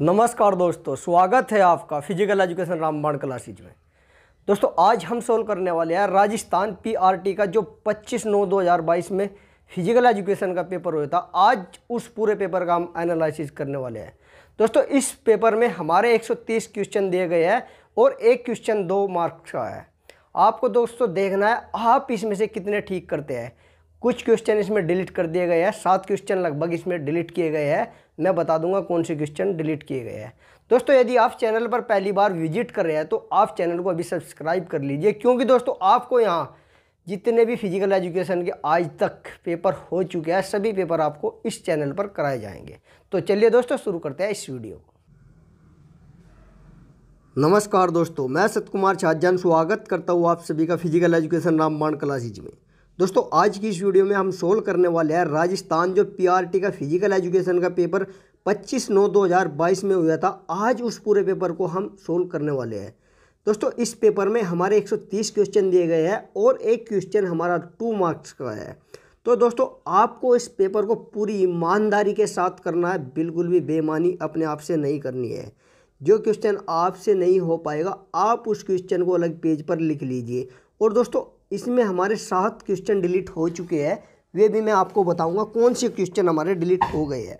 नमस्कार दोस्तों स्वागत है आपका फिजिकल एजुकेशन रामबाण क्लासेज में दोस्तों आज हम सोल्व करने वाले हैं राजस्थान पीआरटी का जो 25 नौ 2022 में फिजिकल एजुकेशन का पेपर हुआ था आज उस पूरे पेपर का हम एनालिसिस करने वाले हैं दोस्तों इस पेपर में हमारे 130 क्वेश्चन दिए गए हैं और एक क्वेश्चन दो मार्क्स का है आपको दोस्तों देखना है आप इसमें से कितने ठीक करते हैं कुछ क्वेश्चन इसमें डिलीट कर दिए गए हैं सात क्वेश्चन लगभग इसमें डिलीट किए गए हैं मैं बता दूंगा कौन से क्वेश्चन डिलीट किए गए हैं दोस्तों यदि आप चैनल पर पहली बार विजिट कर रहे हैं तो आप चैनल को अभी सब्सक्राइब कर लीजिए क्योंकि दोस्तों आपको यहाँ जितने भी फिजिकल एजुकेशन के आज तक पेपर हो चुके हैं सभी पेपर आपको इस चैनल पर कराए जाएंगे तो चलिए दोस्तों शुरू करते हैं इस वीडियो को नमस्कार दोस्तों मैं सतकुमार छाजान स्वागत करता हूँ आप सभी का फिजिकल एजुकेशन रामबाण क्लासेज में दोस्तों आज की इस वीडियो में हम सोल्व करने वाले हैं राजस्थान जो पीआरटी का फिजिकल एजुकेशन का पेपर 25 नौ 2022 में हुआ था आज उस पूरे पेपर को हम सोल्व करने वाले हैं दोस्तों इस पेपर में हमारे 130 क्वेश्चन दिए गए हैं और एक क्वेश्चन हमारा टू मार्क्स का है तो दोस्तों आपको इस पेपर को पूरी ईमानदारी के साथ करना है बिल्कुल भी बेमानी अपने आप से नहीं करनी है जो क्वेश्चन आपसे नहीं हो पाएगा आप उस क्वेश्चन को अलग पेज पर लिख लीजिए और दोस्तों इसमें हमारे सात क्वेश्चन डिलीट हो चुके हैं वे भी मैं आपको बताऊंगा कौन से क्वेश्चन हमारे डिलीट हो गए हैं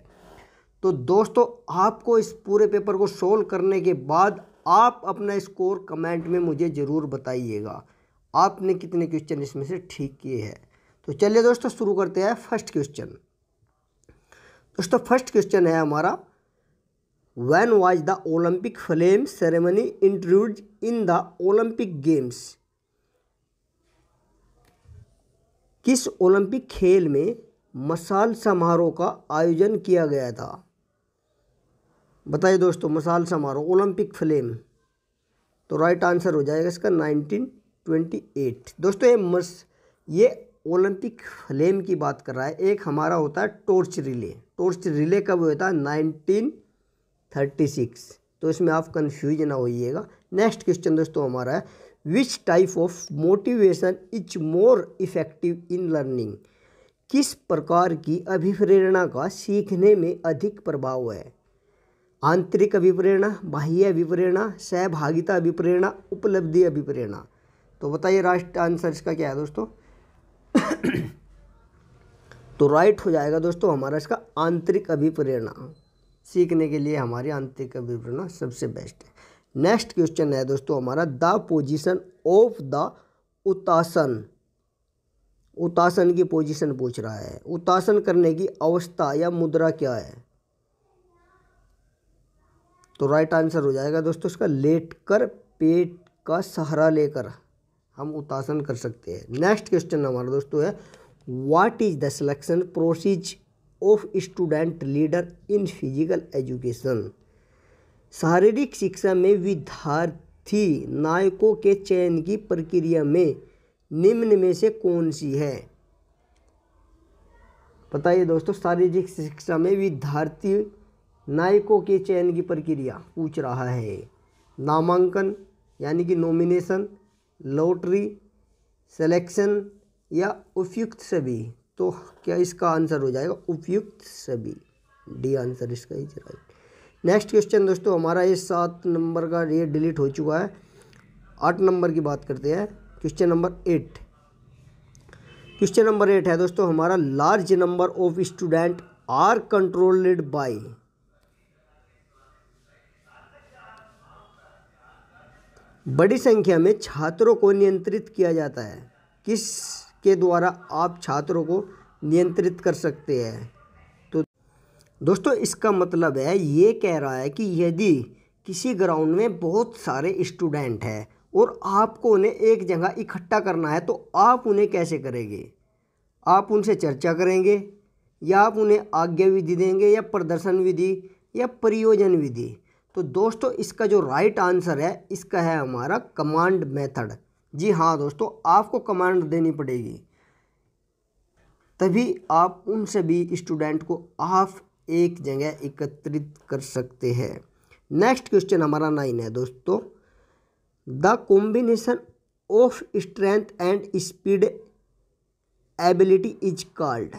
तो दोस्तों आपको इस पूरे पेपर को सोल्व करने के बाद आप अपना स्कोर कमेंट में मुझे ज़रूर बताइएगा आपने कितने क्वेश्चन इसमें से ठीक किए हैं तो चलिए दोस्तों शुरू करते हैं फर्स्ट क्वेश्चन दोस्तों फर्स्ट क्वेश्चन है हमारा when was the Olympic flame ceremony introduce in the Olympic games किस ओलंपिक खेल में मसाल समारोह का आयोजन किया गया था बताइए दोस्तों मसाल समारोह ओलंपिक फ्लेम तो राइट आंसर हो जाएगा इसका 1928 दोस्तों ये मस ये ओलंपिक फ्लेम की बात कर रहा है एक हमारा होता है टॉर्च रिले टॉर्च रिले कब होता है नाइनटीन थर्टी सिक्स तो इसमें आप कन्फ्यूज ना होइएगा नेक्स्ट क्वेश्चन दोस्तों हमारा है which type of motivation is more effective in learning किस प्रकार की अभिप्रेरणा का सीखने में अधिक प्रभाव है आंतरिक अभिप्रेरणा बाह्य अभिप्रेरणा सहभागिता अभिप्रेरणा उपलब्धि अभिप्रेरणा तो बताइए राइट आंसर इसका क्या है दोस्तों तो राइट हो जाएगा दोस्तों हमारा इसका आंतरिक अभिप्रेरणा सीखने के लिए हमारी आंतरिक अभिप्रेरणा सबसे बेस्ट है नेक्स्ट क्वेश्चन है दोस्तों हमारा द पोजिशन ऑफ द उतासन उतासन की पोजिशन पूछ रहा है उतासन करने की अवस्था या मुद्रा क्या है तो राइट आंसर हो जाएगा दोस्तों इसका लेट कर पेट का सहारा लेकर हम उतासन कर सकते हैं नेक्स्ट क्वेश्चन हमारा दोस्तों है what is the selection procedure of student leader in physical education शारीरिक शिक्षा में विद्यार्थी नायकों के चयन की प्रक्रिया में निम्न में से कौन सी है बताइए दोस्तों शारीरिक शिक्षा में विद्यार्थी नायकों के चयन की प्रक्रिया पूछ रहा है नामांकन यानी कि नॉमिनेशन लॉटरी सिलेक्शन या उपयुक्त सभी तो क्या इसका आंसर हो जाएगा उपयुक्त सभी डी आंसर इसका ही जाएगा नेक्स्ट क्वेश्चन दोस्तों हमारा ये सात नंबर का ये डिलीट हो चुका है आठ नंबर की बात करते हैं question number eight question number eight है दोस्तों हमारा large number of student are controlled by बड़ी संख्या में छात्रों को नियंत्रित किया जाता है किस के द्वारा आप छात्रों को नियंत्रित कर सकते हैं दोस्तों इसका मतलब है ये कह रहा है कि यदि किसी ग्राउंड में बहुत सारे स्टूडेंट हैं और आपको उन्हें एक जगह इकट्ठा करना है तो आप उन्हें कैसे करेंगे आप उनसे चर्चा करेंगे या आप उन्हें आज्ञा विधि देंगे या प्रदर्शन विधि या प्रयोजन विधि तो दोस्तों इसका जो राइट आंसर है इसका है हमारा कमांड मेथड जी हाँ दोस्तों आपको कमांड देनी पड़ेगी तभी आप उन सभी स्टूडेंट को आप एक जगह एकत्रित कर सकते हैं नेक्स्ट क्वेश्चन हमारा नाइन है दोस्तों the combination of strength and speed ability is called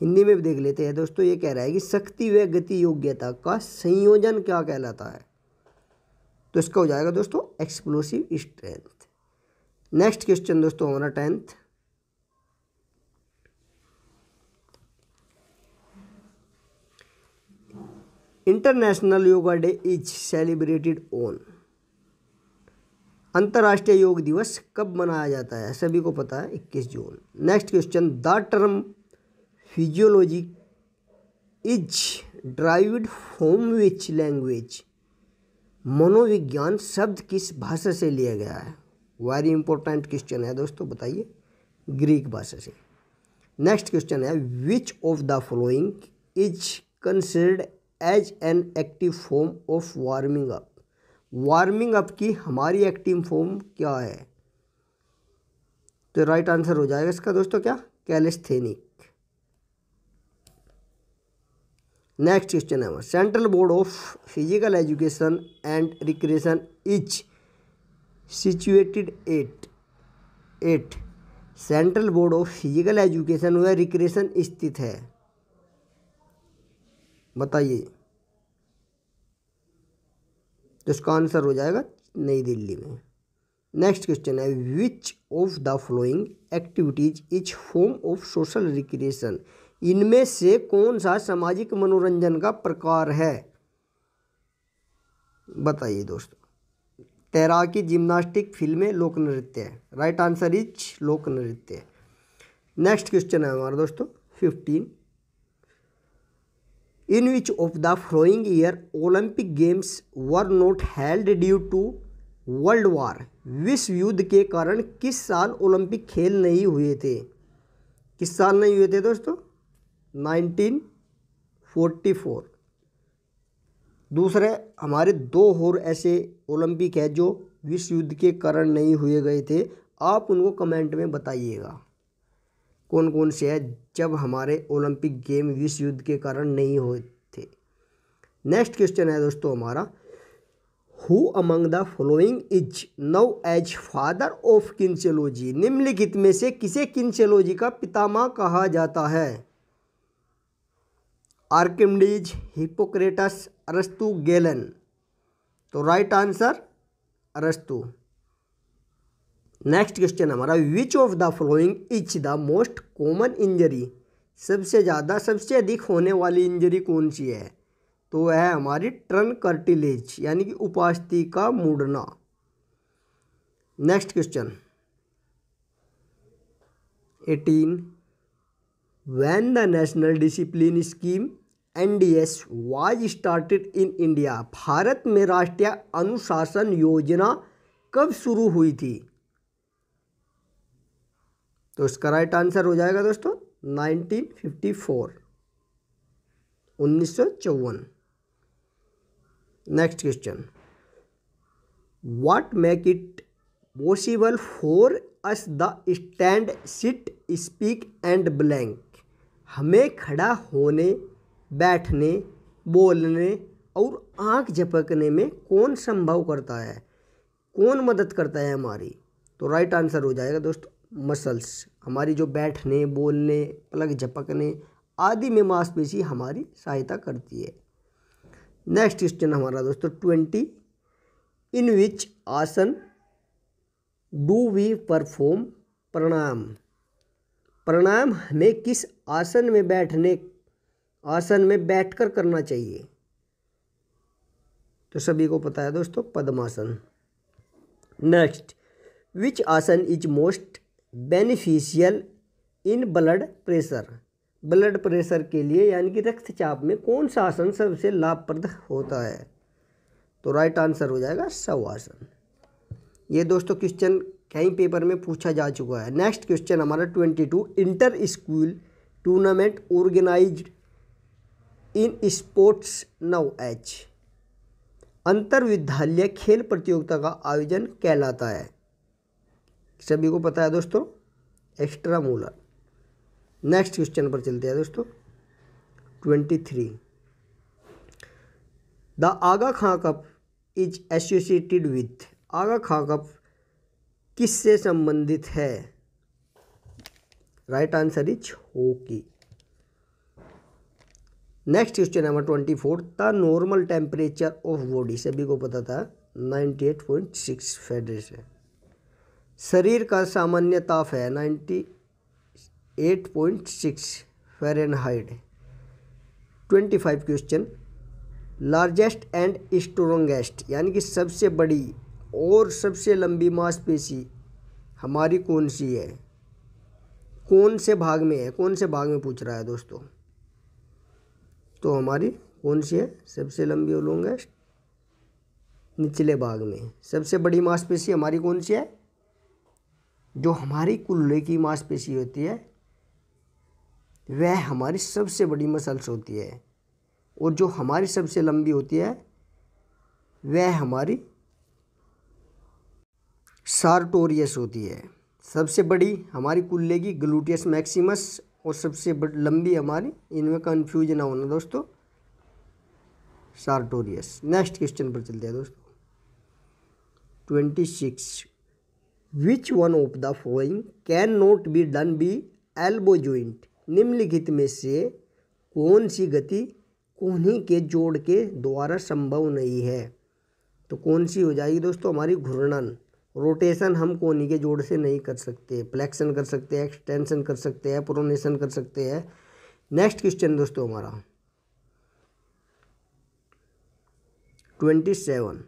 Hindi में भी देख लेते हैं दोस्तों ये कह रहा है कि शक्ति व गति योग्यता का संयोजन क्या कहलाता है तो इसका हो जाएगा दोस्तों एक्सप्लोसिव स्ट्रेंथ नेक्स्ट क्वेश्चन दोस्तों हमारा tenth international yoga day is celebrated on अंतर्राष्ट्रीय योग दिवस कब मनाया जाता है सभी को पता है इक्कीस जून next question the term physiology is derived होम विच लैंग्वेज मनोविज्ञान शब्द किस भाषा से लिया गया है वेरी इंपॉर्टेंट क्वेश्चन है दोस्तों बताइए ग्रीक भाषा से नेक्स्ट क्वेश्चन है which of the following is considered as an active form of warming up warming up की हमारी एक्टिव फॉर्म क्या है तो राइट आंसर हो जाएगा इसका दोस्तों क्या कैलिस्थेनिक नेक्स्ट क्वेश्चन है central board of physical education and recreation is situated at at central board of physical education व रिक्रिएशन स्थित है बताइए तो इसका आंसर हो जाएगा नई दिल्ली में नेक्स्ट क्वेश्चन है which of the following activities is form of social recreation इनमें से कौन सा सामाजिक मनोरंजन का प्रकार है बताइए दोस्तों तैराकी जिम्नास्टिक फिल्में लोक नृत्य राइट आंसर इज लोक नृत्य नेक्स्ट क्वेश्चन है हमारा दोस्तों fifteen in which of the following year Olympic Games were not held due to world war विश्व युद्ध के कारण किस साल ओलंपिक खेल नहीं हुए थे किस साल नहीं हुए थे दोस्तों 1944 दूसरे हमारे दो और ऐसे ओलंपिक है जो विश्व युद्ध के कारण नहीं हुए गए थे आप उनको कमेंट में बताइएगा कौन कौन से हैं जब हमारे ओलंपिक गेम विश्व युद्ध के कारण नहीं हुए थे नेक्स्ट क्वेश्चन है दोस्तों हमारा who among the following is known as father of kinesiology निम्नलिखित में से किसे किंचेलोजी का पितामा कहा जाता है आर्किमडीज हिपोक्रेटस अरस्तु गेलन तो राइट आंसर अरस्तु नेक्स्ट क्वेश्चन हमारा which of the following is the most common injury सबसे ज़्यादा सबसे अधिक होने वाली इंजरी कौन सी है तो है हमारी ट्रन कर्टिलेज यानी कि उपास्थि का मुड़ना next question eighteen when the national discipline scheme N D S was started in India भारत में राष्ट्रीय अनुशासन योजना कब शुरू हुई थी तो इसका राइट आंसर हो जाएगा दोस्तों नाइनटीन फिफ्टी फोर उन्नीस सौ चौवन next question what make it possible for us the stand sit speak and blank हमें खड़ा होने बैठने बोलने और आँख झपकने में कौन संभव करता है कौन मदद करता है हमारी तो राइट आंसर हो जाएगा दोस्तों मसल्स हमारी जो बैठने बोलने पलक झपकने आदि में मांसपेशी हमारी सहायता करती है नेक्स्ट क्वेश्चन हमारा दोस्तों ट्वेंटी इन विच आसन डू वी परफॉर्म प्रणाम प्रणाम हमें किस आसन में बैठने आसन में बैठकर करना चाहिए तो सभी को पता है दोस्तों पद्मासन next which asana is most beneficial in blood pressure blood pressure के लिए यानी कि रक्तचाप में कौन सा आसन सबसे लाभप्रद होता है तो राइट आंसर हो जाएगा आसन ये दोस्तों क्वेश्चन कई पेपर में पूछा जा चुका है नेक्स्ट क्वेश्चन हमारा twenty two inter school tournament organise in sports known as अंतर विद्यालय खेल प्रतियोगिता का आयोजन कहलाता है सभी को पता है दोस्तों एक्स्ट्रा मोलर नेक्स्ट क्वेश्चन पर चलते हैं दोस्तों twenty three the Aga Khan cup is associated with Aga Khan cup किससे संबंधित है right answer is hockey next question number twenty four the normal temperature of body सभी को पता था ninety eight point six federation शरीर का सामान्य ताप है ninety eight point six Fahrenheit twenty five question largest and strongest यानी कि सबसे बड़ी और सबसे लंबी मांसपेशी हमारी कौन सी है कौन से भाग में है कौन से भाग में पूछ रहा है दोस्तों तो हमारी कौन सी है सबसे लंबी और लॉन्गेस्ट निचले भाग में सबसे बड़ी मांसपेशी हमारी कौन सी है जो हमारी कुल्ले की मांसपेशी होती है वह हमारी सबसे बड़ी मसल्स होती है और जो हमारी सबसे लंबी होती है वह हमारी सार्टोरियस होती है सबसे बड़ी हमारी कुल्ले की ग्लूटियस मैक्सिमस और सबसे बड़ी लंबी हमारी इनमें कन्फ्यूजन ना होना दोस्तों सार्टोरियस नेक्स्ट क्वेश्चन पर चलते हैं दोस्तों twenty six which one of the following can not be done by elbow joint निम्नलिखित में से कौन सी गति कोहनी के जोड़ के द्वारा संभव नहीं है तो कौन सी हो जाएगी दोस्तों हमारी घूर्णन रोटेशन हम कोहनी के जोड़ से नहीं कर सकते फ्लैक्शन कर सकते हैं एक्सटेंशन कर सकते हैं प्रोनेशन कर सकते हैं नेक्स्ट क्वेश्चन दोस्तों हमारा twenty seven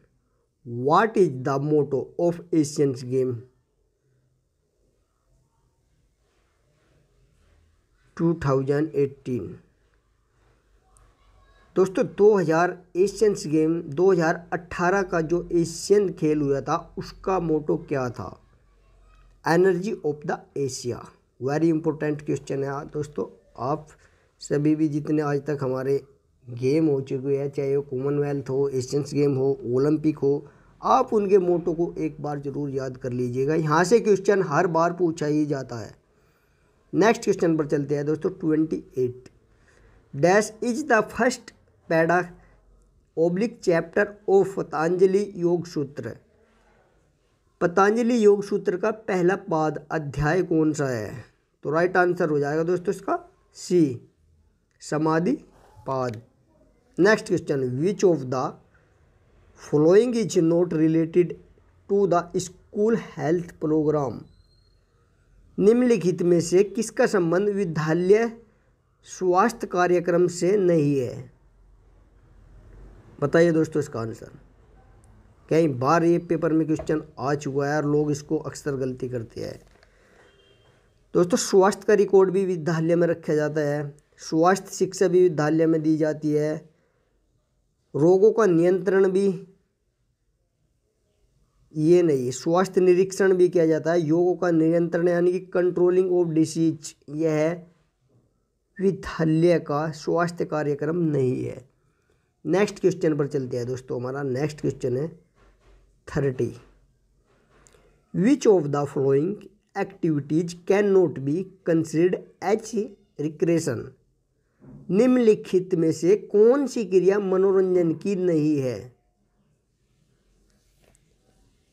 what is the motto of Asians game 2018 दोस्तों 2000 एशियंस गेम 2018 का जो एशियन खेल हुआ था उसका मोटो क्या था energy of the Asia very important question है दोस्तों आप सभी भी जितने आज तक हमारे गेम हो चुके हैं चाहे वो कॉमनवेल्थ हो एशियंस गेम हो ओलंपिक हो आप उनके मोटो को एक बार ज़रूर याद कर लीजिएगा यहाँ से क्वेश्चन हर बार पूछा ही जाता है नेक्स्ट क्वेश्चन पर चलते हैं दोस्तों twenty eight dash is the first pada oblique chapter of Patanjali yoga sutra Patanjali yoga सूत्र का पहला पाद अध्याय कौन सा है तो राइट आंसर हो जाएगा दोस्तों इसका C Samadhi Pada next question which of the following is not related to the school health program निम्नलिखित में से किसका संबंध विद्यालय स्वास्थ्य कार्यक्रम से नहीं है बताइए दोस्तों इसका आंसर कई बार ये पेपर में क्वेश्चन आ चुका है और लोग इसको अक्सर गलती करते हैं दोस्तों स्वास्थ्य का रिकॉर्ड भी विद्यालय में रखा जाता है स्वास्थ्य शिक्षा भी विद्यालय में दी जाती है रोगों का नियंत्रण भी ये नहीं स्वास्थ्य निरीक्षण भी किया जाता है योगों का नियंत्रण यानी कि कंट्रोलिंग ऑफ डिसीज यह है का स्वास्थ्य कार्यक्रम नहीं है नेक्स्ट क्वेश्चन पर चलते हैं दोस्तों हमारा नेक्स्ट क्वेश्चन है thirty which of the following activities can not be considered as recreation निम्नलिखित में से कौन सी क्रिया मनोरंजन की नहीं है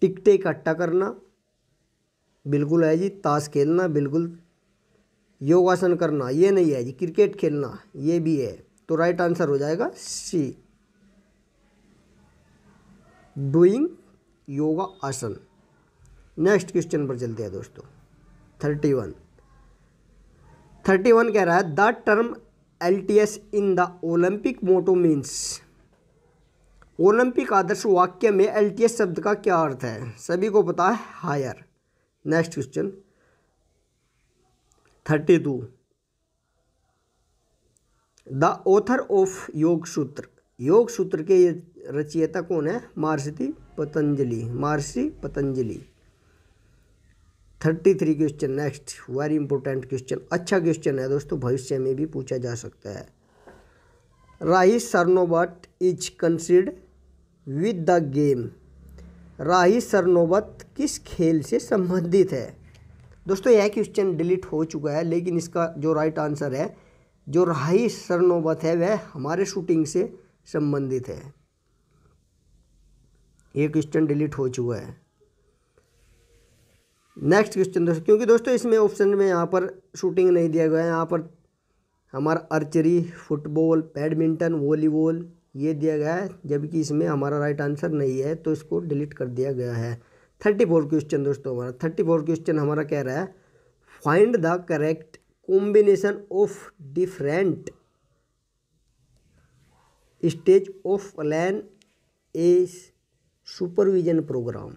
टिकटे इकट्ठा करना बिल्कुल है जी ताश खेलना बिल्कुल योगासन करना ये नहीं है जी क्रिकेट खेलना ये भी है तो राइट आंसर हो जाएगा सी डूइंग योगा आसन नेक्स्ट क्वेश्चन पर चलते हैं दोस्तों थर्टी वन थर्टी वन कह रहा है the term L T S in the Olympic motto means Olympic आदर्श वाक्य में एल शब्द का क्या अर्थ है सभी को पता है higher next question thirty two the author of yoga sutra yoga sutra के रचयिता कौन है Maharshi Patanjali Maharshi Patanjali thirty three question next very important question अच्छा क्वेश्चन है दोस्तों भविष्य में भी पूछा जा सकता है Rahi Sarnobat is कंसिड with the game Rahi Sarnobat किस खेल से संबंधित है दोस्तों यह क्वेश्चन डिलीट हो चुका है लेकिन इसका जो राइट आंसर है जो राही सरनोबत है वह हमारे शूटिंग से संबंधित है ये क्वेश्चन डिलीट हो चुका है नेक्स्ट क्वेश्चन दोस्तों क्योंकि दोस्तों इसमें ऑप्शन में यहाँ पर शूटिंग नहीं दिया गया है यहाँ पर हमारा अर्चरी फुटबॉल बैडमिंटन वॉलीबॉल ये दिया गया है जबकि इसमें हमारा राइट आंसर नहीं है तो इसको डिलीट कर दिया गया है थर्टी फोर क्वेश्चन दोस्तों हमारा थर्टी फोर क्वेश्चन हमारा कह रहा है find the correct combination of different stage of plan a supervision program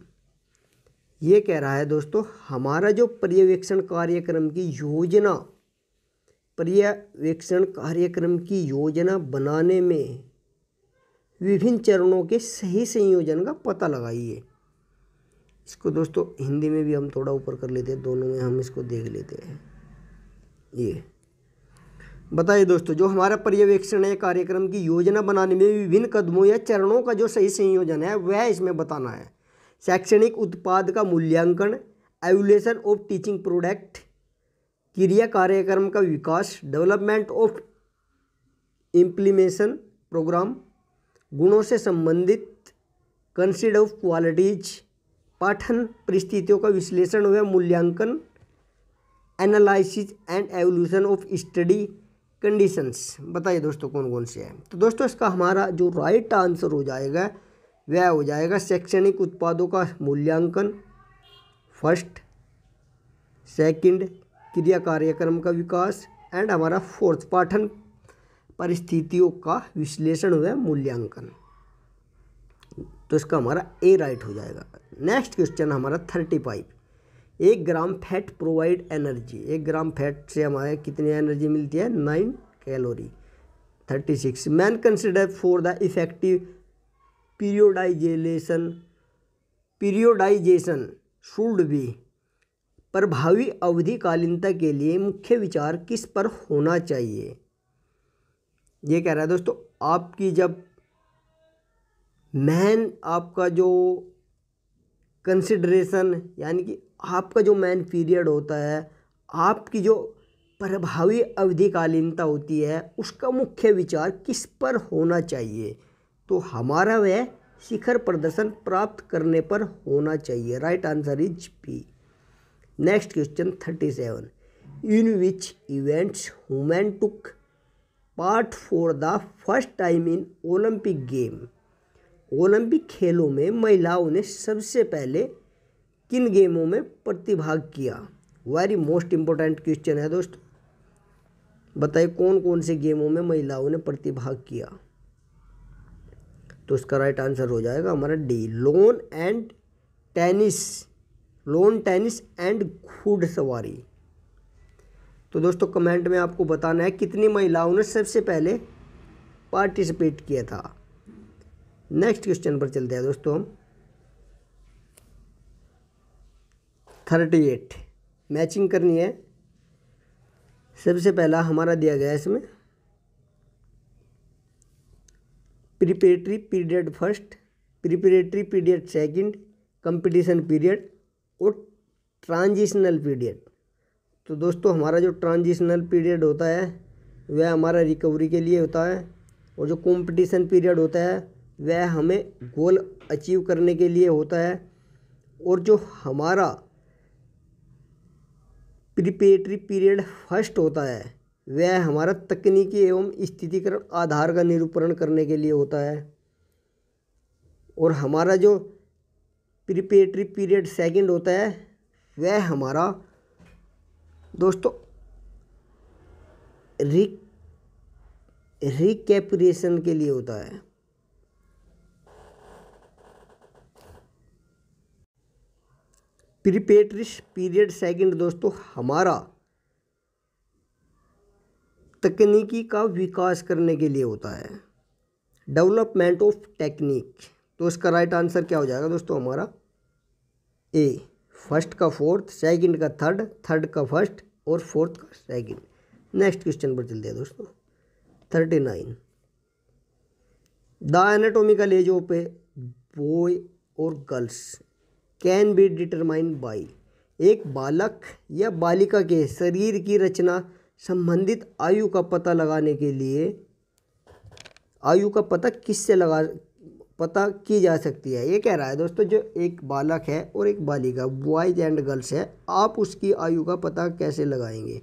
ये कह रहा है दोस्तों हमारा जो पर्यवेक्षण कार्यक्रम की योजना पर्यवेक्षण कार्यक्रम की योजना बनाने में विभिन्न चरणों के सही संयोजन का पता लगाइए इसको दोस्तों हिंदी में भी हम थोड़ा ऊपर कर लेते हैं दोनों में हम इसको देख लेते हैं ये बताइए दोस्तों जो हमारा पर्यवेक्षण है कार्यक्रम की योजना बनाने में विभिन्न कदमों या चरणों का जो सही संयोजन है वह इसमें बताना है शैक्षणिक उत्पाद का मूल्यांकन एवुलेशन ऑफ टीचिंग प्रोडक्ट क्रिया कार्यक्रम का विकास डेवलपमेंट ऑफ इम्प्लीमेशन प्रोग्राम गुणों से संबंधित कंसिड ऑफ क्वालिटीज पाठन परिस्थितियों का विश्लेषण व मूल्यांकन analysis and evolution of study conditions बताइए दोस्तों कौन कौन से हैं तो दोस्तों इसका हमारा जो राइट आंसर हो जाएगा वह हो जाएगा शैक्षणिक उत्पादों का मूल्यांकन फर्स्ट सेकंड क्रिया कार्यक्रम का विकास एंड हमारा फोर्थ पाठन परिस्थितियों का विश्लेषण व मूल्यांकन तो इसका हमारा ए राइट हो जाएगा नेक्स्ट क्वेश्चन हमारा थर्टी फाइव एक ग्राम फैट प्रोवाइड एनर्जी एक ग्राम फैट से हमारे कितनी एनर्जी मिलती है nine calorie thirty six main consider for the effective periodization periodization should be प्रभावी अवधिकालीनता के लिए मुख्य विचार किस पर होना चाहिए ये कह रहा है दोस्तों आपकी जब मैन आपका जो कंसिड्रेशन यानी कि आपका जो मैन पीरियड होता है आपकी जो प्रभावी अवधिकालीनता होती है उसका मुख्य विचार किस पर होना चाहिए तो हमारा वह शिखर प्रदर्शन प्राप्त करने पर होना चाहिए right answer is P next question thirty seven in which events women took part for the first time in Olympic game Olympic खेलों में महिलाओं ने सबसे पहले किन गेमों में प्रतिभाग किया वेरी मोस्ट इम्पोर्टेंट क्वेश्चन है दोस्तों बताइए कौन कौन से गेमों में महिलाओं ने प्रतिभाग किया तो उसका राइट आंसर हो जाएगा हमारा D lawn and tennis lawn tennis and सवारी तो दोस्तों कमेंट में आपको बताना है कितनी महिलाओं ने सबसे पहले पार्टिसिपेट किया था नेक्स्ट क्वेश्चन पर चलते हैं दोस्तों हम थर्टी एट मैचिंग करनी है सबसे पहला हमारा दिया गया इसमें preparatory period first preparatory period second competition period और ट्रांजिशनल पीरियड तो दोस्तों हमारा जो ट्रांजिशनल पीरियड होता है वह हमारा रिकवरी के लिए होता है और जो कंपटीशन पीरियड होता है वह हमें गोल अचीव करने के लिए होता है और जो हमारा प्रिपेटरी पीरियड फर्स्ट होता है वह हमारा तकनीकी एवं स्थितिकरण आधार का निरूपण करने के लिए होता है और हमारा जो प्रिपेटरी पीरियड सेकंड होता है वह हमारा दोस्तों रिक रिकेपरेशन के लिए होता है प्रिपेटरिश पीरियड सेकंड दोस्तों हमारा तकनीकी का विकास करने के लिए होता है डेवलपमेंट ऑफ टेक्निक तो इसका राइट आंसर क्या हो जाएगा दोस्तों हमारा ए फर्स्ट का फोर्थ सेकंड का थर्ड थर्ड का फर्स्ट और फोर्थ का सेकंड नेक्स्ट क्वेश्चन पर चलते हैं दोस्तों thirty nine the anatomical age of a boy और girls can be determined by एक बालक या बालिका के शरीर की रचना संबंधित आयु का पता लगाने के लिए आयु का पता किससे लगा पता की जा सकती है ये कह रहा है दोस्तों जो एक बालक है और एक बालिका बॉयज़ एंड गर्ल्स है आप उसकी आयु का पता कैसे लगाएंगे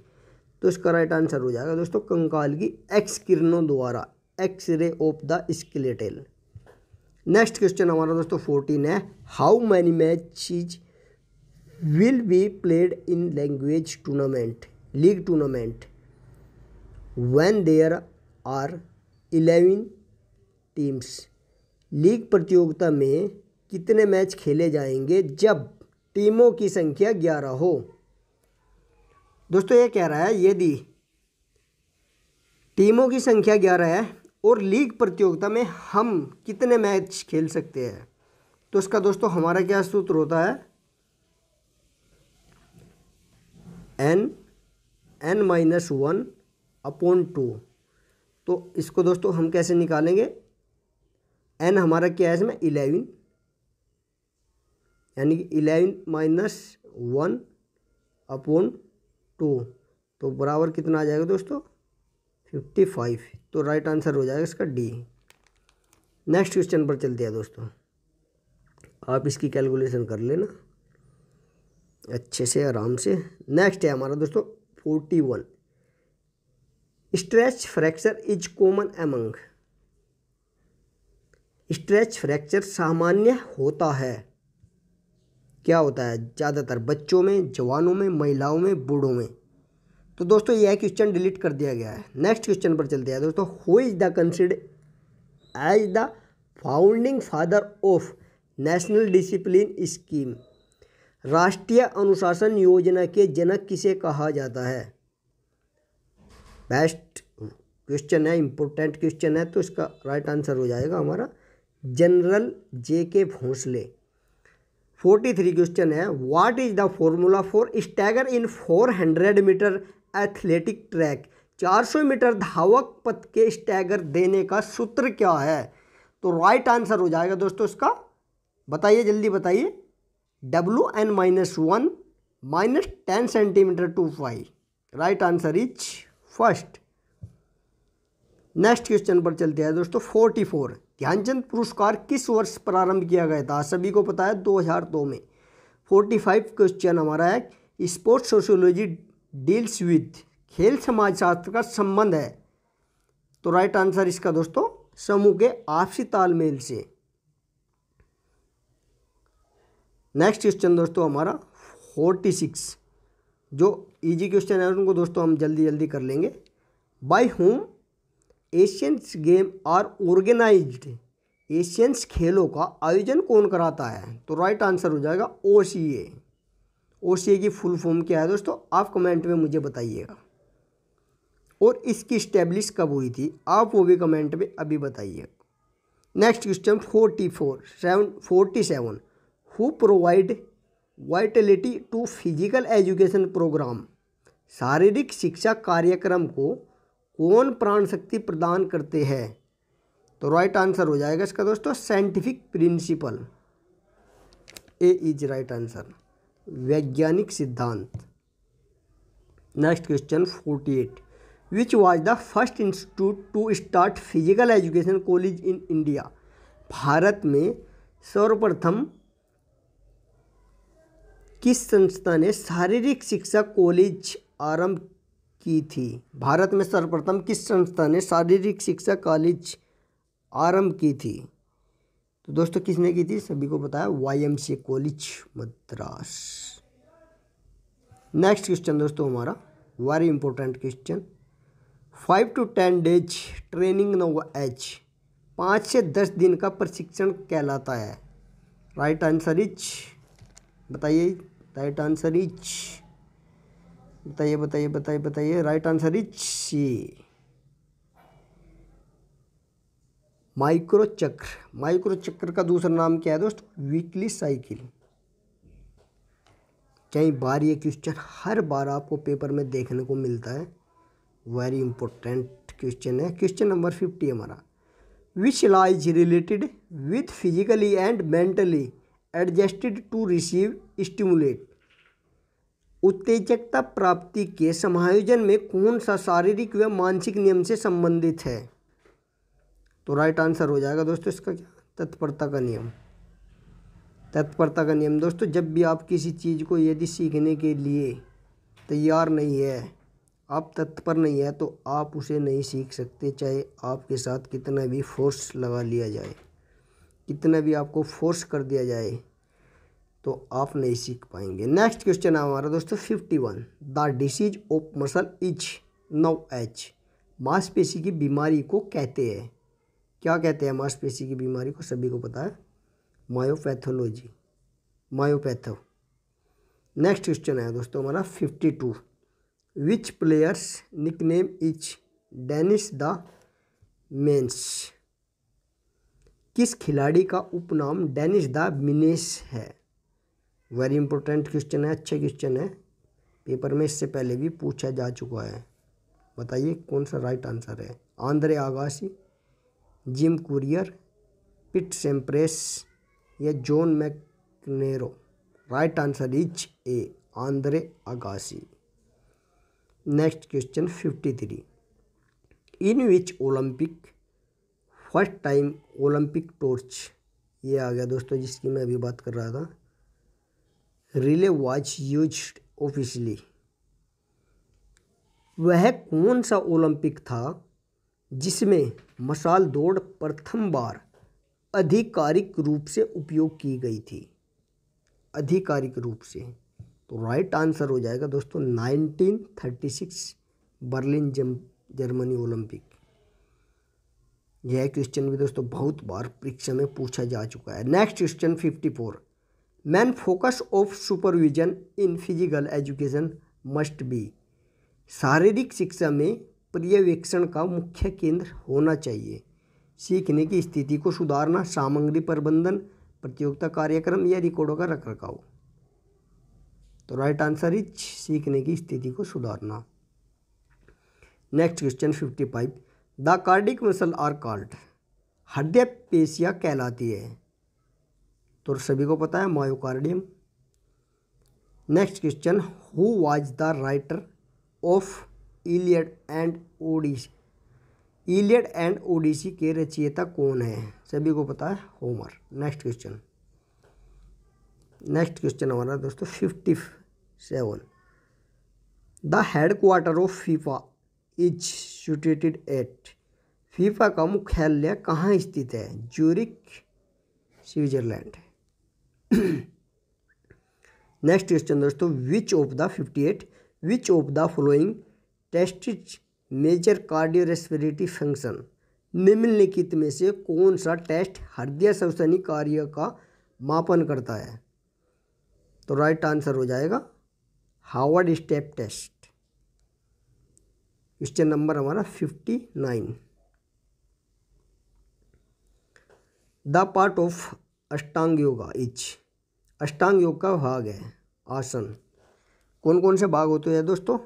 तो इसका राइट आंसर हो जाएगा दोस्तों कंकाल की एक्स किरणों द्वारा X ray of the skeletal next question हमारा दोस्तों फोर्टीन है how many matches will be played in language tournament league tournament when there are eleven teams league प्रतियोगिता में कितने मैच खेले जाएंगे जब टीमों की संख्या ग्यारह हो दोस्तों ये कह रहा है यदि टीमों की संख्या ग्यारह है और लीग प्रतियोगिता में हम कितने मैच खेल सकते हैं तो इसका दोस्तों हमारा क्या सूत्र होता है N N minus one upon two तो इसको दोस्तों हम कैसे निकालेंगे एन हमारा क्या है इसमें इलेवन यानी कि eleven minus one upon two तो बराबर कितना आ जाएगा दोस्तों फिफ्टी फाइव तो राइट आंसर हो जाएगा इसका डी नेक्स्ट क्वेश्चन पर चलते हैं दोस्तों आप इसकी कैलकुलेशन कर लेना अच्छे से आराम से नेक्स्ट है हमारा दोस्तों forty one stretch fracture is common among stretch fracture सामान्य होता है क्या होता है ज़्यादातर बच्चों में जवानों में महिलाओं में बूढ़ों में तो दोस्तों यह क्वेश्चन डिलीट कर दिया गया है नेक्स्ट क्वेश्चन पर चलते हैं दोस्तों who is the considered as the founding father of national discipline scheme राष्ट्रीय अनुशासन योजना के जनक किसे कहा जाता है बेस्ट क्वेश्चन है इंपॉर्टेंट क्वेश्चन है तो इसका राइट आंसर हो जाएगा हमारा general J K Bhonsle forty three question है what is the formula for stagger in four hundred metre athletic track चार सौ मीटर धावक पथ के स्टैगर देने का सूत्र क्या है तो राइट आंसर हो जाएगा दोस्तों इसका बताइए जल्दी बताइए W N minus one minus ten centimetre two five right answer is first next question पर चलते हैं दोस्तों फोर्टी फोर ध्यानचंद पुरस्कार किस वर्ष प्रारंभ किया गया था सभी को पता है 2002 में 45 क्वेश्चन हमारा है स्पोर्ट्स सोशियोलॉजी डील्स विथ खेल समाजशास्त्र का संबंध है तो राइट आंसर इसका दोस्तों समूह के आपसी तालमेल से नेक्स्ट क्वेश्चन दोस्तों हमारा फोर्टी सिक्स जो इजी क्वेश्चन है उनको दोस्तों हम जल्दी जल्दी कर लेंगे by home Asians game are organised Asians खेलों का आयोजन कौन कराता है तो राइट आंसर हो जाएगा ओ सी की फुल फॉर्म क्या है दोस्तों आप कमेंट में मुझे बताइएगा और इसकी स्टैब्लिश कब हुई थी आप वो भी कमेंट में अभी बताइए next question forty four seven forty seven who provide vitality to physical education program शारीरिक शिक्षा कार्यक्रम को कौन प्राण शक्ति प्रदान करते हैं तो राइट आंसर हो जाएगा इसका दोस्तों scientific principle A is right answer वैज्ञानिक सिद्धांत next question forty eight which was the first institute to start physical education college in India भारत में सर्वप्रथम किस संस्था ने शारीरिक शिक्षा कॉलेज आरंभ की थी भारत में सर्वप्रथम किस संस्था ने शारीरिक शिक्षा कॉलेज आरंभ की थी तो दोस्तों किसने की थी सभी को बताया Y M C college Madras next question दोस्तों हमारा very important question five to ten days training known as पाँच से दस दिन का प्रशिक्षण कहलाता है राइट आंसर इच बताइए राइट आंसर इच बताइए बताइए बताइए बताइए राइट आंसर इज सी माइक्रोचक्र माइक्रोचक्र का दूसरा नाम क्या है दोस्त वीकली साइकिल कई बार ये क्वेश्चन हर बार आपको पेपर में देखने को मिलता है वेरी इंपॉर्टेंट क्वेश्चन है क्वेश्चन नंबर फिफ्टी हमारा which lies related with physically and mentally adjusted to receive stimulate उत्तेजकता प्राप्ति के समायोजन में कौन सा शारीरिक व मानसिक नियम से संबंधित है तो राइट आंसर हो जाएगा दोस्तों इसका क्या तत्परता का नियम तत्परता का नियम दोस्तों जब भी आप किसी चीज़ को यदि सीखने के लिए तैयार नहीं है आप तत्पर नहीं है तो आप उसे नहीं सीख सकते चाहे आपके साथ कितना भी फोर्स लगा लिया जाए कितना भी आपको फोर्स कर दिया जाए तो आप नहीं सीख पाएंगे नेक्स्ट क्वेश्चन है हमारा दोस्तों fifty one the disease of muscle is known as मांसपेशी की बीमारी को कहते हैं क्या कहते हैं मांसपेशी की बीमारी को सभी को पता है मायोपैथोलॉजी मायोपैथो नेक्स्ट क्वेश्चन है दोस्तों हमारा fifty two which players nickname is Dennis the menace किस खिलाड़ी का उपनाम डेनिस द मिनेस है वेरी इंपॉर्टेंट क्वेश्चन है अच्छे क्वेश्चन है पेपर में इससे पहले भी पूछा जा चुका है बताइए कौन सा राइट आंसर है Andre Agassi Jim Courier Pete Sampras या John McEnroe right answer is A Andre Agassi next question fifty three in which Olympic first time Olympic torch ये आ गया दोस्तों जिसकी मैं अभी बात कर रहा था रिले वॉज यूज ऑफिशली वह कौन सा ओलंपिक था जिसमें मशाल दौड़ प्रथम बार आधिकारिक रूप से उपयोग की गई थी आधिकारिक रूप से तो राइट आंसर हो जाएगा दोस्तों 1936 बर्लिन जम जर्मनी ओलंपिक यह क्वेश्चन भी दोस्तों बहुत बार परीक्षा में पूछा जा चुका है next question 54 main focus of supervision in physical education must be शारीरिक शिक्षा में पर्यवेक्षण का मुख्य केंद्र होना चाहिए सीखने की स्थिति को सुधारना सामग्री प्रबंधन प्रतियोगिता कार्यक्रम या रिकॉर्डों का रख रखाव तो राइट आंसर इज सीखने की स्थिति को सुधारना next question fifty five the cardiac muscle are called हृदय पेशिया कहलाती है तो सभी को पता है myocardium next question who was the writer of Iliad and Odyssey Iliad and Odyssey के रचयिता कौन है सभी को पता है Homer next question next question हमारा दोस्तों fifty seven the headquarter of FIFA is situated at FIFA का मुख्यालय कहाँ स्थित है ज्यूरिक स्विट्जरलैंड नेक्स्ट क्वेश्चन दोस्तों which of the fifty eight which of the following test measure cardio respiratory function निम्नलिखित में से कौन सा टेस्ट हृदय श्वसनी कार्य का मापन करता है तो राइट आंसर हो जाएगा Harvard step test question number हमारा fifty nine the part of Ashtanga yoga etch अष्टांग योग का भाग है आसन कौन कौन से भाग होते हैं दोस्तों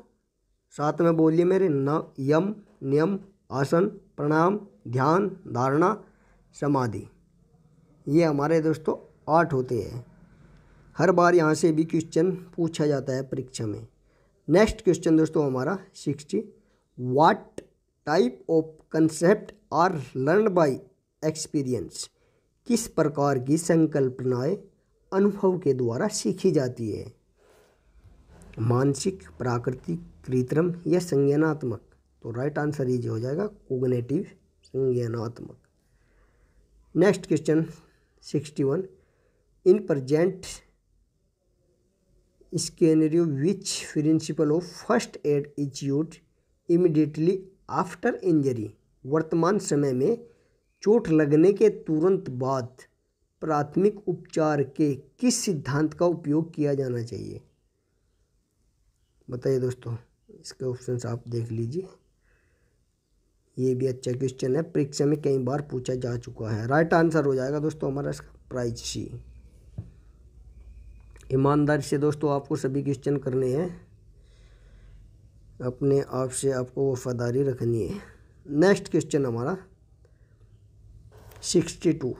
साथ में बोलिए मेरे न यम नियम आसन प्रणाम ध्यान धारणा समाधि ये हमारे दोस्तों आठ होते हैं हर बार यहाँ से भी क्वेश्चन पूछा जाता है परीक्षा में नेक्स्ट क्वेश्चन दोस्तों हमारा sixty what type of concept are learn by experience किस प्रकार की संकल्पनाएं अनुभव के द्वारा सीखी जाती है मानसिक प्राकृतिक कृत्रिम या संज्ञानात्मक तो राइट आंसर ये हो जाएगा कोगनेटिव संज्ञानात्मक next question sixty one in present scenario which principle of first aid is immediately after injury वर्तमान समय में चोट लगने के तुरंत बाद प्राथमिक उपचार के किस सिद्धांत का उपयोग किया जाना चाहिए बताइए दोस्तों इसके ऑप्शन आप देख लीजिए ये भी अच्छा क्वेश्चन है परीक्षा में कई बार पूछा जा चुका है राइट आंसर हो जाएगा दोस्तों हमारा इसका प्राइज सी ईमानदारी से दोस्तों आपको सभी क्वेश्चन करने हैं अपने आप से आपको वफादारी रखनी है नेक्स्ट क्वेश्चन हमारा sixty two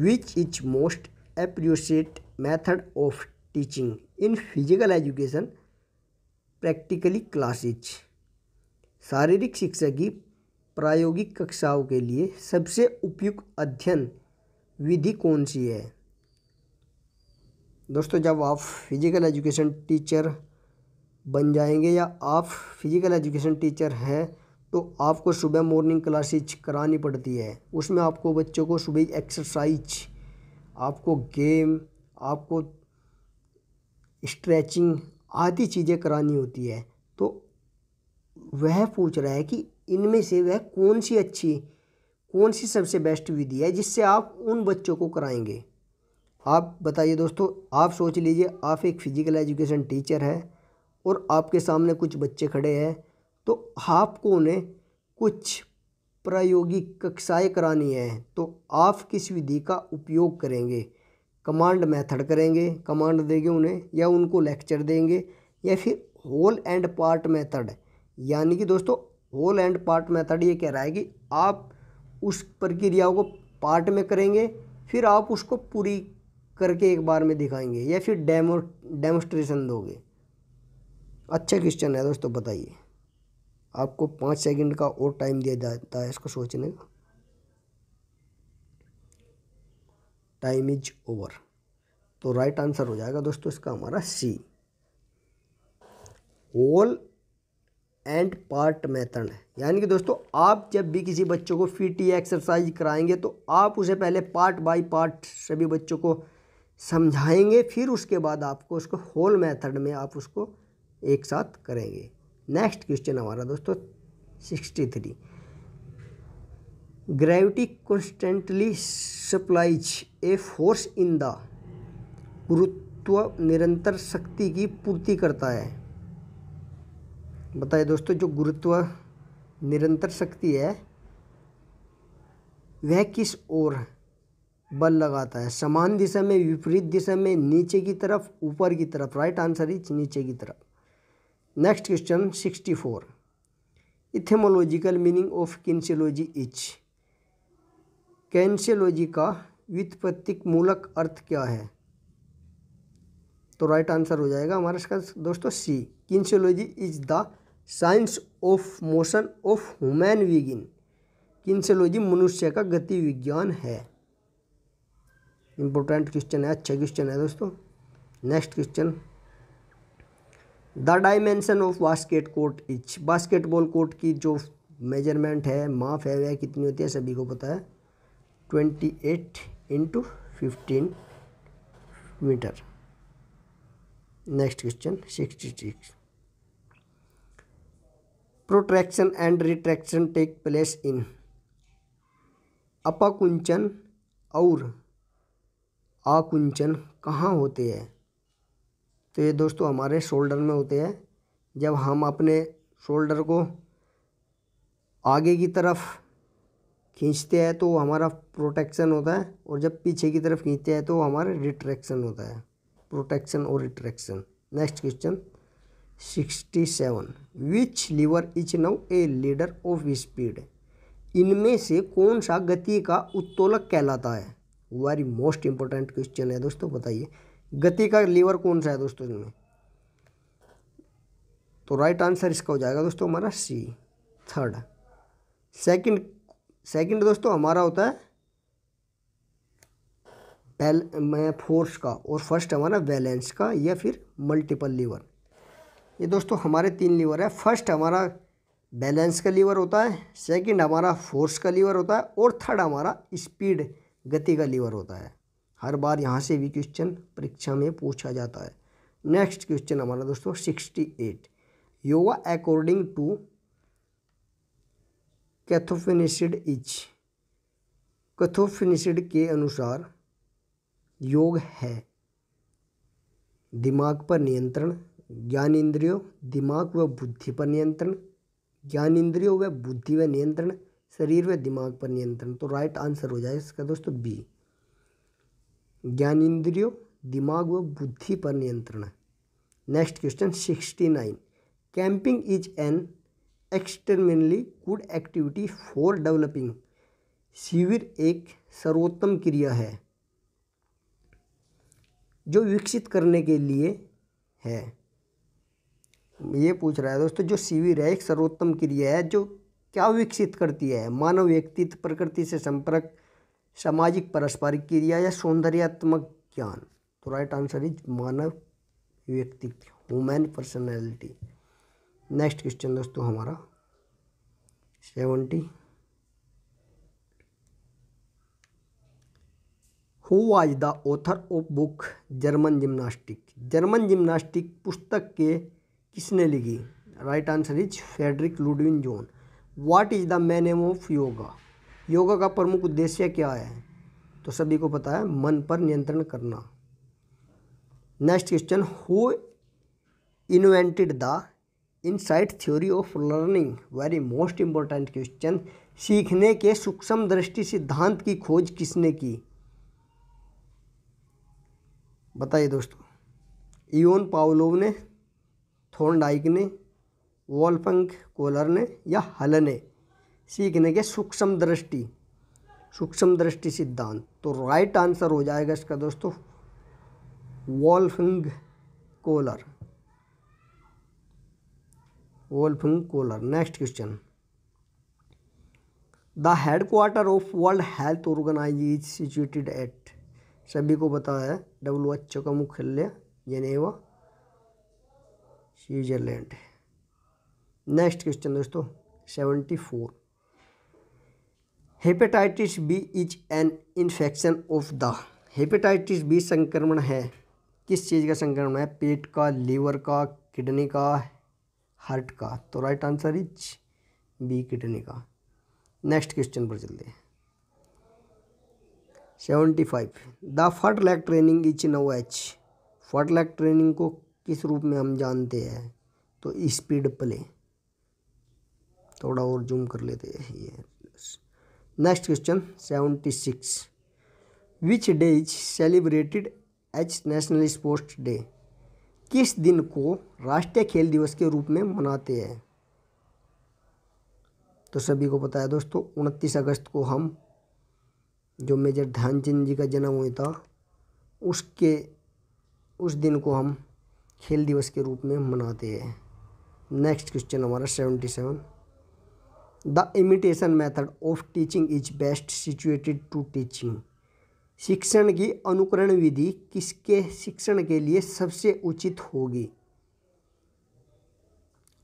which is most appreciate method of teaching in physical education practically classes शारीरिक शिक्षा की प्रायोगिक कक्षाओं के लिए सबसे उपयुक्त अध्ययन विधि कौन सी है दोस्तों जब आप फिजिकल एजुकेशन टीचर बन जाएंगे या आप फिजिकल एजुकेशन टीचर हैं तो आपको सुबह मॉर्निंग क्लासेज करानी पड़ती है उसमें आपको बच्चों को सुबह एक्सरसाइज आपको गेम आपको स्ट्रेचिंग आदि चीज़ें करानी होती है तो वह पूछ रहा है कि इनमें से वह कौन सी अच्छी कौन सी सबसे बेस्ट विधि है जिससे आप उन बच्चों को कराएंगे आप बताइए दोस्तों आप सोच लीजिए आप एक फ़िज़िकल एजुकेशन टीचर है और आपके सामने कुछ बच्चे खड़े हैं तो आपको उन्हें कुछ प्रायोगिक कक्षाएं करानी हैं तो आप किस विधि का उपयोग करेंगे कमांड मेथड करेंगे कमांड देंगे उन्हें या उनको लेक्चर देंगे या फिर होल एंड पार्ट मेथड यानी कि दोस्तों होल एंड पार्ट मेथड ये कह रहा है कि आप उस प्रक्रिया को पार्ट में करेंगे फिर आप उसको पूरी करके एक बार में दिखाएंगे या फिर डेमो डेमोस्ट्रेशन दोगे अच्छा क्वेश्चन है दोस्तों बताइए आपको पाँच सेकंड का और टाइम दिया जाता है इसको सोचने का टाइम इज ओवर तो राइट आंसर हो जाएगा दोस्तों इसका हमारा C whole and part method यानी कि दोस्तों आप जब भी किसी बच्चों को फिट या एक्सरसाइज कराएंगे तो आप उसे पहले पार्ट बाय पार्ट सभी बच्चों को समझाएंगे फिर उसके बाद आपको उसको होल मेथड में आप उसको एक साथ करेंगे नेक्स्ट क्वेश्चन हमारा दोस्तों sixty three gravity constantly supplies a force in the गुरुत्व निरंतर शक्ति की पूर्ति करता है बताए दोस्तों जो गुरुत्व निरंतर शक्ति है वह किस ओर बल लगाता है समान दिशा में विपरीत दिशा में नीचे की तरफ ऊपर की तरफ राइट आंसर इज नीचे की तरफ next question sixty four etymological meaning of kinesiology is kinesiology का व्युत्पत्तिक मूलक अर्थ क्या है तो राइट आंसर हो जाएगा हमारा इसका दोस्तों C kinesiology is the science of motion of human विगिन किन्सियोलॉजी मनुष्य का गति विज्ञान है इंपॉर्टेंट क्वेश्चन है अच्छा क्वेश्चन है दोस्तों next question the dimension of basket court is basketball court की जो मेजरमेंट है माफ है वह कितनी होती है सभी को पता है twenty eight into fifteen metre next question sixty six protraction and retraction take place in अपकुंचन और आकुंचन कहाँ होते हैं तो ये दोस्तों हमारे शोल्डर में होते हैं जब हम अपने शोल्डर को आगे की तरफ खींचते हैं तो हमारा प्रोटेक्शन होता है और जब पीछे की तरफ खींचते हैं तो हमारा रिट्रैक्शन होता है प्रोटेक्शन और retraction next question sixty seven which lever is now a leader of speed इनमें से कौन सा गति का उत्तोलक कहलाता है वेरी मोस्ट इंपॉर्टेंट क्वेश्चन है दोस्तों बताइए गति का लीवर कौन सा है दोस्तों इनमें तो राइट आंसर इसका हो जाएगा दोस्तों हमारा सी थर्ड सेकंड सेकंड दोस्तों हमारा होता है बैल मैं फोर्स का और फर्स्ट हमारा बैलेंस का या फिर मल्टीपल लीवर ये दोस्तों हमारे तीन लीवर है फर्स्ट हमारा बैलेंस का लीवर होता है सेकंड हमारा फोर्स का लीवर होता है और थर्ड हमारा स्पीड गति का लीवर होता है हर बार यहाँ से भी क्वेश्चन परीक्षा में पूछा जाता है नेक्स्ट क्वेश्चन हमारा दोस्तों sixty eight yoga according to Kathopanishad is Kathopanishad के अनुसार योग है दिमाग पर नियंत्रण ज्ञान इंद्रियों दिमाग व बुद्धि पर नियंत्रण ज्ञान इंद्रियों व बुद्धि व नियंत्रण शरीर व दिमाग पर नियंत्रण तो राइट आंसर हो जाए इसका दोस्तों बी ज्ञान इंद्रियों दिमाग व बुद्धि पर नियंत्रण है next question sixty nine camping is an extremely good activity for developing शिविर एक सर्वोत्तम क्रिया है जो विकसित करने के लिए है ये पूछ रहा है दोस्तों जो शिविर है एक सर्वोत्तम क्रिया है जो क्या विकसित करती है मानव व्यक्तित्व प्रकृति से संपर्क सामाजिक पारस्परिक क्रिया या सौंदर्यात्मक ज्ञान तो राइट आंसर इज मानव व्यक्तित्व ह्यूमन पर्सनैलिटी नेक्स्ट क्वेश्चन दोस्तों हमारा seventy who was the author of book German gymnastic German gymnastic पुस्तक के किसने लिखी right answer is Friedrich Ludwig Jahn what is the main aim of yoga yoga का प्रमुख उद्देश्य क्या है तो सभी को पता है मन पर नियंत्रण करना next question who invented the insight theory of learning very most important question सीखने के सूक्ष्म दृष्टि सिद्धांत की खोज किसने की बताइए दोस्तों इयोन पावलोव ने थोनडाइक ने वॉल्फंक कोलर ने या हल ने सीखने के सूक्ष्म दृष्टि सूक्ष्म दृष्टि सिद्धांत तो राइट आंसर हो जाएगा इसका दोस्तों Wolfgang Kohler Wolfgang Kohler next question the headquarter of world health organise situated at सभी को पता है डब्ल्यू एच ओ का मुख्यालय जेनेवा स्विट्जरलैंड नेक्स्ट क्वेश्चन दोस्तों seventy four hepatitis B is an infection of the hepatitis B संक्रमण है किस चीज़ का संक्रमण है पेट का लीवर का किडनी का हार्ट का तो right answer is B kidney का नेक्स्ट क्वेश्चन पर चलते हैं seventy five the fartlek training is known as fartlek training को किस रूप में हम जानते हैं तो स्पीड प्ले थोड़ा और जूम कर लेते हैं ये next question seventy six which day is celebrated as national sports day किस दिन को राष्ट्रीय खेल दिवस के रूप में मनाते हैं तो सभी को पता है दोस्तों उनतीस अगस्त को हम जो मेजर ध्यानचंद जी का जन्म हुआ था उसके उस दिन को हम खेल दिवस के रूप में मनाते हैं नेक्स्ट क्वेश्चन हमारा seventy seven the imitation method of teaching is best situated to teaching शिक्षण की अनुकरण विधि किसके शिक्षण के लिए सबसे उचित होगी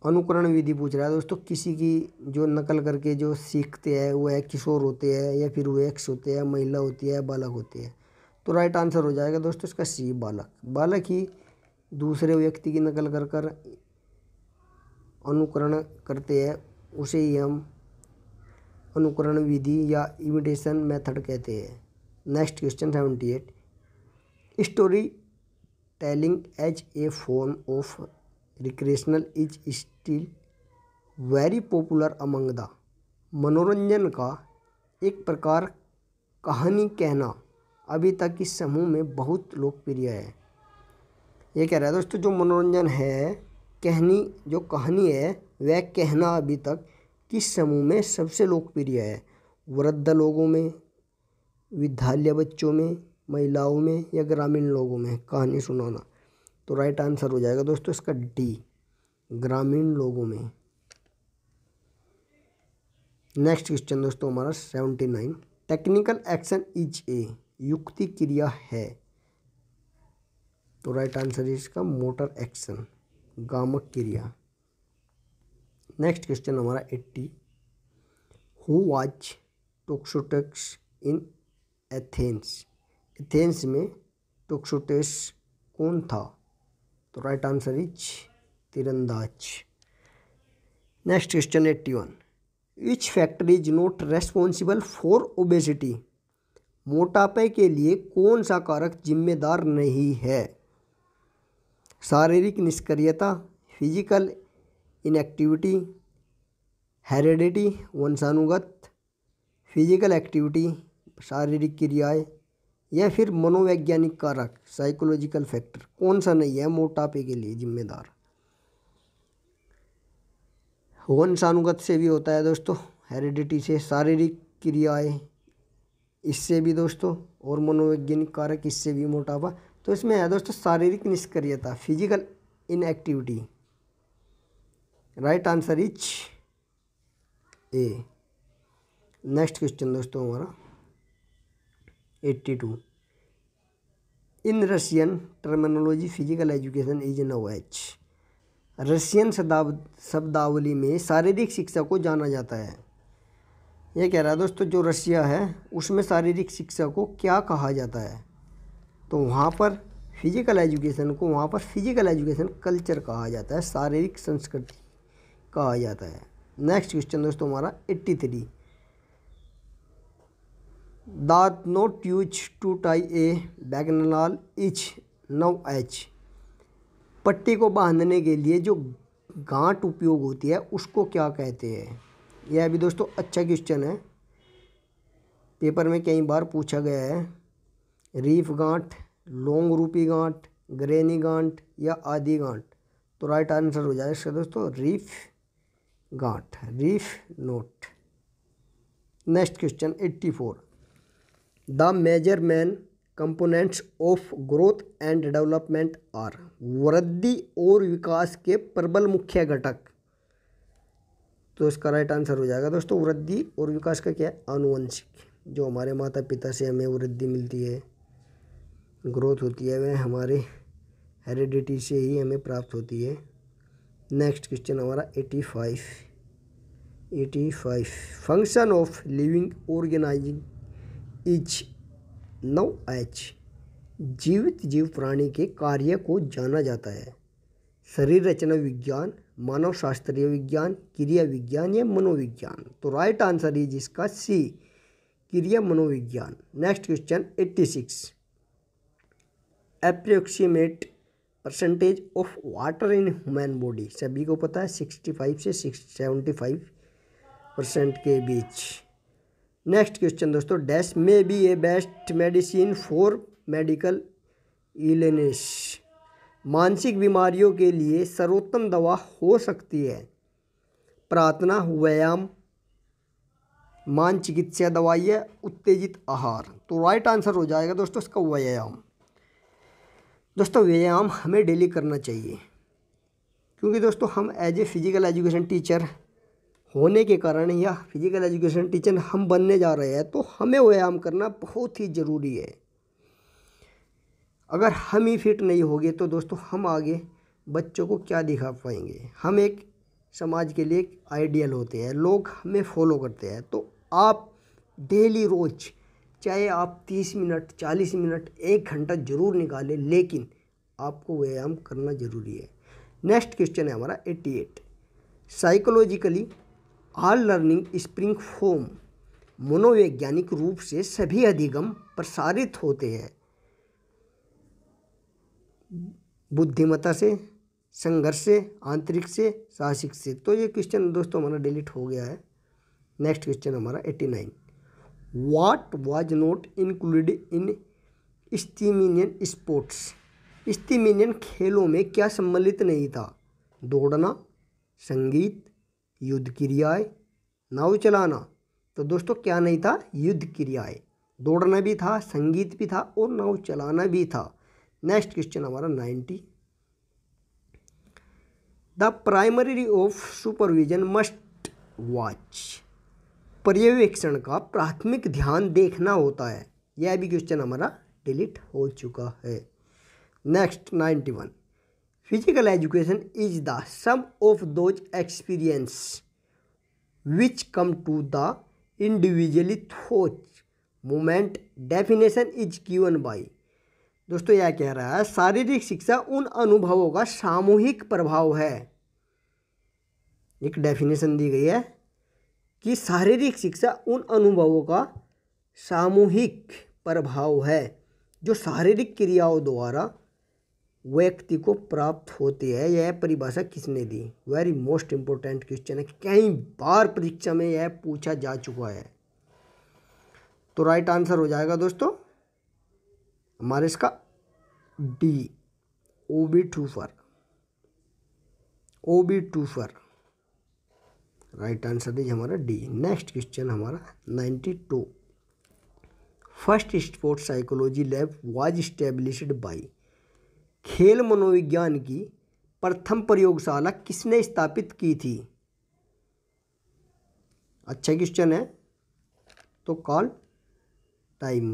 अनुकरण विधि पूछ रहा है दोस्तों किसी की जो नकल करके जो सीखते हैं वो है किशोर होते हैं या फिर वो एक्स होते हैं महिला होती है बालक होते हैं तो राइट आंसर हो जाएगा दोस्तों इसका सी बालक बालक ही दूसरे व्यक्ति की नकल कर कर अनुकरण करते हैं उसे ही हम अनुकरण विधि या इमिटेशन मेथड कहते हैं next question seventy eight story telling as a form of recreational is still very popular among the मनोरंजन का एक प्रकार कहानी कहना अभी तक इस समूह में बहुत लोकप्रिय है ये कह रहा है दोस्तों जो मनोरंजन है कहनी जो कहानी है वह कहना अभी तक किस समूह में सबसे लोकप्रिय है वृद्ध लोगों में विद्यालय बच्चों में महिलाओं में या ग्रामीण लोगों में कहानी सुनाना तो राइट आंसर हो जाएगा दोस्तों इसका डी ग्रामीण लोगों में नेक्स्ट क्वेश्चन दोस्तों हमारा seventy nine technical action is a युक्ति क्रिया है तो राइट आंसर इसका मोटर एक्शन गामक क्रिया नेक्स्ट क्वेश्चन हमारा eighty who was toxotes in Athens Athens में टोक्सोटेस कौन था तो राइट आंसर इज तिरंदाज next question eighty one which factor is not responsible for obesity मोटापे के लिए कौन सा कारक जिम्मेदार नहीं है शारीरिक निष्क्रियता फिजिकल इनएक्टिविटी हेरिडिटी वंशानुगत फिजिकल एक्टिविटी शारीरिक क्रियाएँ या फिर मनोवैज्ञानिक कारक साइकोलॉजिकल फैक्टर कौन सा नहीं है मोटापे के लिए जिम्मेदार वंशानुगत से भी होता है दोस्तों हेरिडिटी से शारीरिक क्रियाएँ इससे भी दोस्तों और मनोवैज्ञानिक कारक इससे भी मोटापा तो इसमें है दोस्तों शारीरिक निष्क्रियता physical inactivity right answer is A next question दोस्तों हमारा eighty two in Russian terminology physical education is known as Russian शब्दाव शब्दावली में शारीरिक शिक्षा को जाना जाता है यह कह रहा है दोस्तों जो रशिया है उसमें शारीरिक शिक्षा को क्या कहा जाता है तो वहाँ पर फिज़िकल एजुकेशन को वहाँ पर फिज़िकल एजुकेशन कल्चर कहा जाता है शारीरिक संस्कृति कहा जाता है नेक्स्ट क्वेश्चन दोस्तों हमारा eighty three that knot use to tie a बैगनलाल इच नो एच पट्टी को बांधने के लिए जो गांठ उपयोग होती है उसको क्या कहते हैं यह अभी दोस्तों अच्छा क्वेश्चन है पेपर में कई बार पूछा गया है रीफ गांठ लोंग रूपी गांठ ग्रेनी गांठ या आदि गांठ तो राइट आंसर हो जाएगा इसका दोस्तों रीफ गांठ reef knot next question eighty four the major main components of growth and development are वृद्धि और विकास के प्रबल मुख्य घटक तो इसका राइट आंसर हो जाएगा दोस्तों वृद्धि और विकास का क्या है आनुवंशिक जो हमारे माता पिता से हमें वृद्धि मिलती है ग्रोथ होती है वह हमारे हेरिडिटी से ही हमें प्राप्त होती है नेक्स्ट क्वेश्चन हमारा eighty five eighty five function of living organising is known as जीवित जीव प्राणी के कार्य को जाना जाता है शरीर रचना विज्ञान मानव शास्त्रीय विज्ञान क्रिया विज्ञान या मनोविज्ञान तो राइट आंसर इज इसका सी क्रिया मनोविज्ञान next question eighty six approximate percentage of water in human body सभी को पता है सिक्सटी फाइव से सिक्स सेवेंटी फाइव परसेंट के बीच नेक्स्ट क्वेश्चन दोस्तों dash may be a best medicine for medical illness मानसिक बीमारियों के लिए सर्वोत्तम दवा हो सकती है प्रार्थना व्यायाम मान चिकित्सा दवाई है उत्तेजित आहार तो राइट आंसर हो जाएगा दोस्तों इसका व्यायाम दोस्तों व्यायाम हमें डेली करना चाहिए क्योंकि दोस्तों हम as a physical education teacher होने के कारण या फिज़िकल एजुकेशन टीचर हम बनने जा रहे हैं तो हमें व्यायाम करना बहुत ही ज़रूरी है अगर हम ही फिट नहीं होंगे तो दोस्तों हम आगे बच्चों को क्या दिखा पाएंगे हम एक समाज के लिए एक आइडियल होते हैं लोग हमें फॉलो करते हैं तो आप डेली रोज़ चाहे आप तीस मिनट चालीस मिनट एक घंटा ज़रूर निकालें लेकिन आपको व्यायाम करना ज़रूरी है नेक्स्ट क्वेश्चन है हमारा eighty eight psychologically all learning spring from मनोवैज्ञानिक रूप से सभी अधिगम प्रसारित होते हैं बुद्धिमता से संघर्ष से आंतरिक से साहसिक से तो ये क्वेश्चन दोस्तों हमारा डिलीट हो गया है नेक्स्ट क्वेश्चन हमारा eighty nine what was not include in स्टीमिनियन स्पोर्ट्स स्टीमिनियन खेलों में क्या सम्मिलित नहीं था दौड़ना संगीत युद्ध क्रियाएं नाव चलाना तो दोस्तों क्या नहीं था युद्ध क्रियाएं दौड़ना भी था संगीत भी था और नाव चलाना भी था नेक्स्ट क्वेश्चन हमारा ninety the primary of supervision must watch पर्यवेक्षण का प्राथमिक ध्यान देखना होता है यह भी क्वेश्चन हमारा डिलीट हो चुका है next ninety one physical education is the sum of those experience which come to the individually through moment definition is given by दोस्तों यह कह रहा है शारीरिक शिक्षा उन अनुभवों का सामूहिक प्रभाव है एक डेफिनेशन दी गई है कि शारीरिक शिक्षा उन अनुभवों का सामूहिक प्रभाव है जो शारीरिक क्रियाओं द्वारा व्यक्ति को प्राप्त होती है यह परिभाषा किसने दी वेरी मोस्ट इंपॉर्टेंट क्वेश्चन है कई बार परीक्षा में यह पूछा जा चुका है तो राइट आंसर हो जाएगा दोस्तों हमारे इसका D O B two four O B two four right answer is हमारा डी नेक्स्ट क्वेश्चन हमारा ninety two first sports psychology lab was established by खेल मनोविज्ञान की प्रथम प्रयोगशाला किसने स्थापित की थी अच्छा क्वेश्चन है तो कॉल टाइम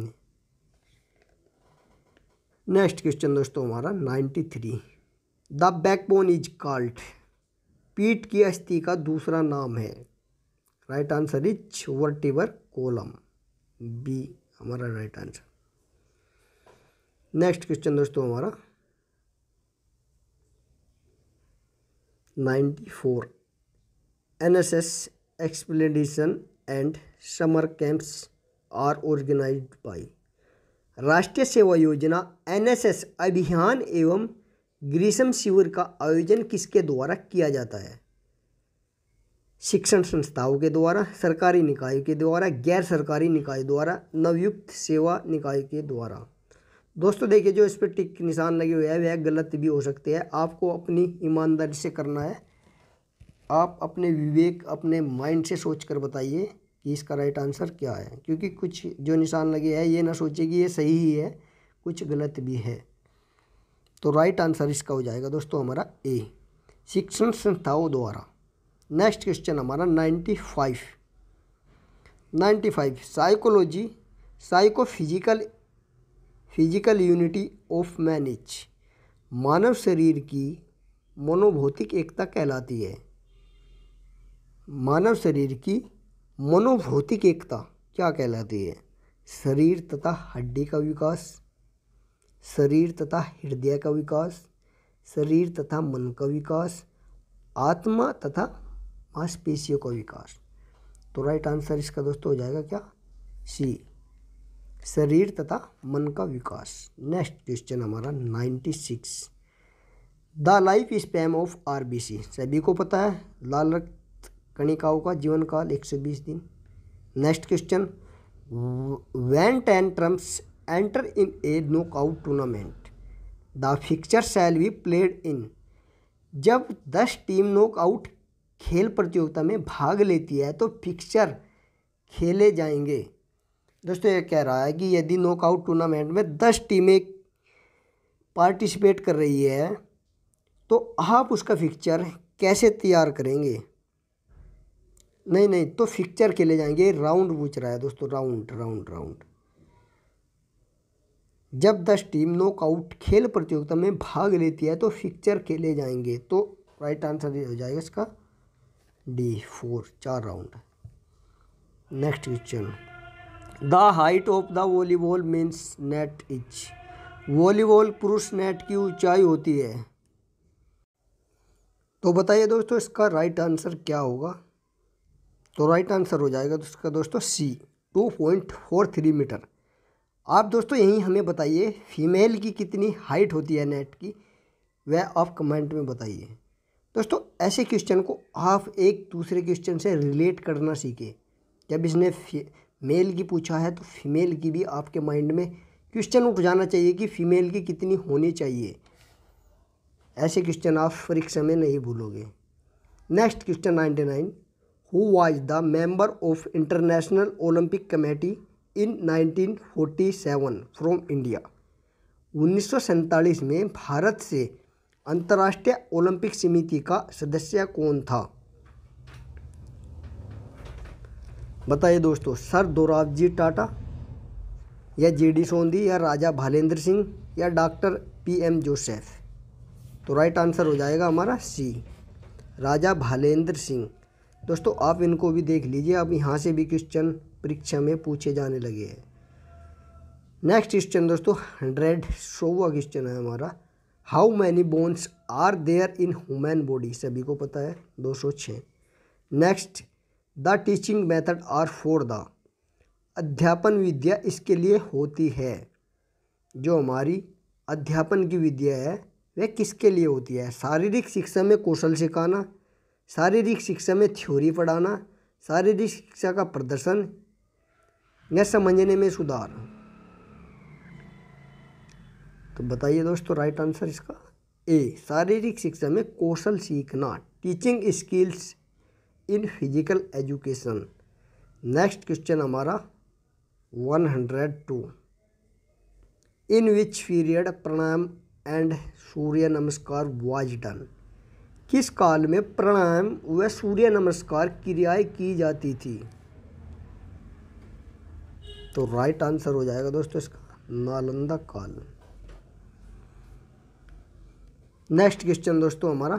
नेक्स्ट क्वेश्चन दोस्तों हमारा ninety three the backbone is called पीठ की अस्थि का दूसरा नाम है right answer is vertebral column B हमारा राइट आंसर नेक्स्ट क्वेश्चन दोस्तों हमारा ninety four N S S explanation and summer camps are organised by Rashtriya Seva योजना एनएसएस अभियान एवं ग्रीष्म शिविर का आयोजन किसके द्वारा किया जाता है शिक्षण संस्थाओं के द्वारा सरकारी निकाय के द्वारा गैर सरकारी निकाय द्वारा नवयुक्त सेवा निकाय के द्वारा दोस्तों देखिए जो इस पर टिक निशान लगे हुए हैं वह गलत भी हो सकते हैं आपको अपनी ईमानदारी से करना है आप अपने विवेक अपने माइंड से सोच कर बताइए कि इसका राइट आंसर क्या है क्योंकि कुछ जो निशान लगे हैं ये ना सोचे कि ये सही ही है कुछ गलत भी है तो राइट आंसर इसका हो जाएगा दोस्तों हमारा ए शिक्षण संस्थाओं द्वारा नेक्स्ट क्वेश्चन हमारा ninety five ninety five psychology psycho physical physical unity of man मानव शरीर की मनोभौतिक एकता कहलाती है मानव शरीर की मनोभौतिक एकता क्या कहलाती है शरीर तथा हड्डी का विकास शरीर तथा हृदय का विकास शरीर तथा मन का विकास आत्मा तथा मांसपेशियों का विकास तो राइट आंसर इसका दोस्तों हो जाएगा क्या सी शरीर तथा मन का विकास नेक्स्ट क्वेश्चन हमारा ninety six the life span of R B C सभी को पता है लाल रक्त कणिकाओं का जीवन काल एक सौ बीस दिन next question when ten teams enter in a out tournament the fixture shall be played in जब दस टीम नॉकआउट खेल प्रतियोगिता में भाग लेती है तो फिक्चर खेले जाएंगे दोस्तों ये कह रहा है कि यदि नॉकआउट टूर्नामेंट में दस टीमें पार्टिसिपेट कर रही है तो आप उसका फिक्चर कैसे तैयार करेंगे नहीं नहीं तो फिक्चर खेले जाएंगे राउंड पूछ रहा है दोस्तों राउंड राउंड राउंड जब दस टीम नॉकआउट खेल प्रतियोगिता में भाग लेती है तो फिक्चर खेले जाएंगे तो राइट आंसर हो जाएगा इसका डी फोर चार round next question the height of the volleyball men's net is volleyball पुरुष नेट की ऊंचाई होती है तो बताइए दोस्तों इसका राइट आंसर क्या होगा तो राइट आंसर हो जाएगा तो इसका दोस्तों C two point four three metre आप दोस्तों यहीं हमें बताइए फीमेल की कितनी हाइट होती है नेट की वह आप कमेंट में बताइए दोस्तों ऐसे क्वेश्चन को आप एक दूसरे क्वेश्चन से रिलेट करना सीखें जब इसने मेल की पूछा है तो फीमेल की भी आपके माइंड में क्वेश्चन उठ जाना चाहिए कि फ़ीमेल की कितनी होनी चाहिए ऐसे क्वेश्चन आप परीक्षा में नहीं भूलोगे next question ninety nine who was the member of International Olympic Committee in 1947 from India उन्नीस में भारत से अंतर्राष्ट्रीय ओलंपिक समिति का सदस्य कौन था बताइए दोस्तों सर दोराबजी टाटा या जे डी सोंधी या राजा भालेंद्र सिंह या डॉक्टर पी एम जोसेफ तो राइट आंसर हो जाएगा हमारा सी राजा भालेंद्र सिंह दोस्तों आप इनको भी देख लीजिए आप यहाँ से भी क्वेश्चन परीक्षा में पूछे जाने लगे हैं नेक्स्ट क्वेश्चन दोस्तों हंड्रेड सोवा क्वेश्चन है हमारा how many bones are there in human body सभी को पता है दो सौ छः next the teaching method are for the अध्यापन विद्या इसके लिए होती है जो हमारी अध्यापन की विद्या है वह किसके लिए होती है शारीरिक शिक्षा में कौशल सिखाना शारीरिक शिक्षा में थ्योरी पढ़ाना शारीरिक शिक्षा का प्रदर्शन या समझने में सुधार तो बताइए दोस्तों राइट आंसर इसका ए शारीरिक शिक्षा में कौशल सीखना teaching skills in physical education next question हमारा one hundred two in which period pranayama and Surya Namaskar was done किस काल में प्राणायाम व सूर्य नमस्कार क्रियाएं की जाती थी तो राइट आंसर हो जाएगा दोस्तों इसका नालंदा काल नेक्स्ट क्वेश्चन दोस्तों हमारा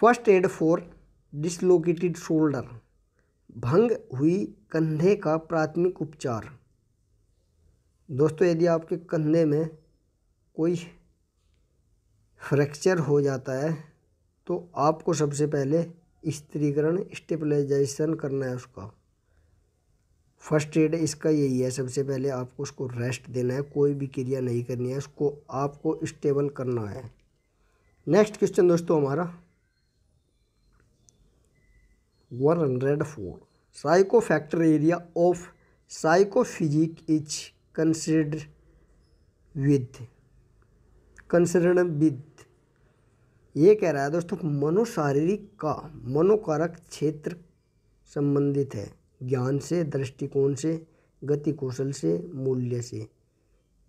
first aid for dislocated shoulder भंग हुई कंधे का प्राथमिक उपचार दोस्तों यदि आपके कंधे में कोई फ्रैक्चर हो जाता है तो आपको सबसे पहले स्त्रीकरण स्टेबलाइजेशन करना है उसका फर्स्ट एड इसका यही है सबसे पहले आपको उसको रेस्ट देना है कोई भी क्रिया नहीं करनी है उसको आपको स्टेबल करना है नेक्स्ट क्वेश्चन दोस्तों हमारा one hundred four psycho factor area of psycho physic is कंसिड with considered with ये कह रहा है दोस्तों मनोशारीरिक का मनोकारक क्षेत्र संबंधित है ज्ञान से दृष्टिकोण से गति कौशल से मूल्य से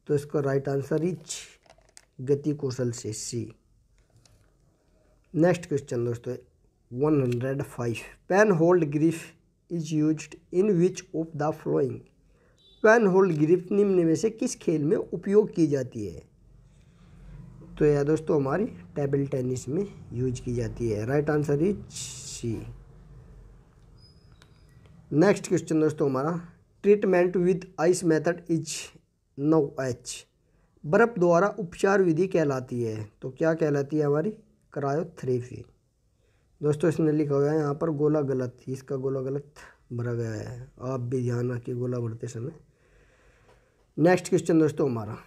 तो इसका राइट आंसर इच गति कौशल से सी नेक्स्ट क्वेश्चन दोस्तों one hundred five pen hold grip is use in which of the following pen hold grip निम्न में से किस खेल में उपयोग की जाती है तो यह दोस्तों हमारी टेबल टेनिस में यूज की जाती है right answer is C next question दोस्तों हमारा treatment with ice method is known एच बर्फ़ द्वारा उपचार विधि कहलाती है तो क्या कहलाती है हमारी क्रायोथ्रेपी दोस्तों इसने लिखा हुआ है यहाँ पर गोला गलत इसका गोला गलत भरा गया है आप भी ध्यान रखिए गोला भरते समय नेक्स्ट क्वेश्चन दोस्तों हमारा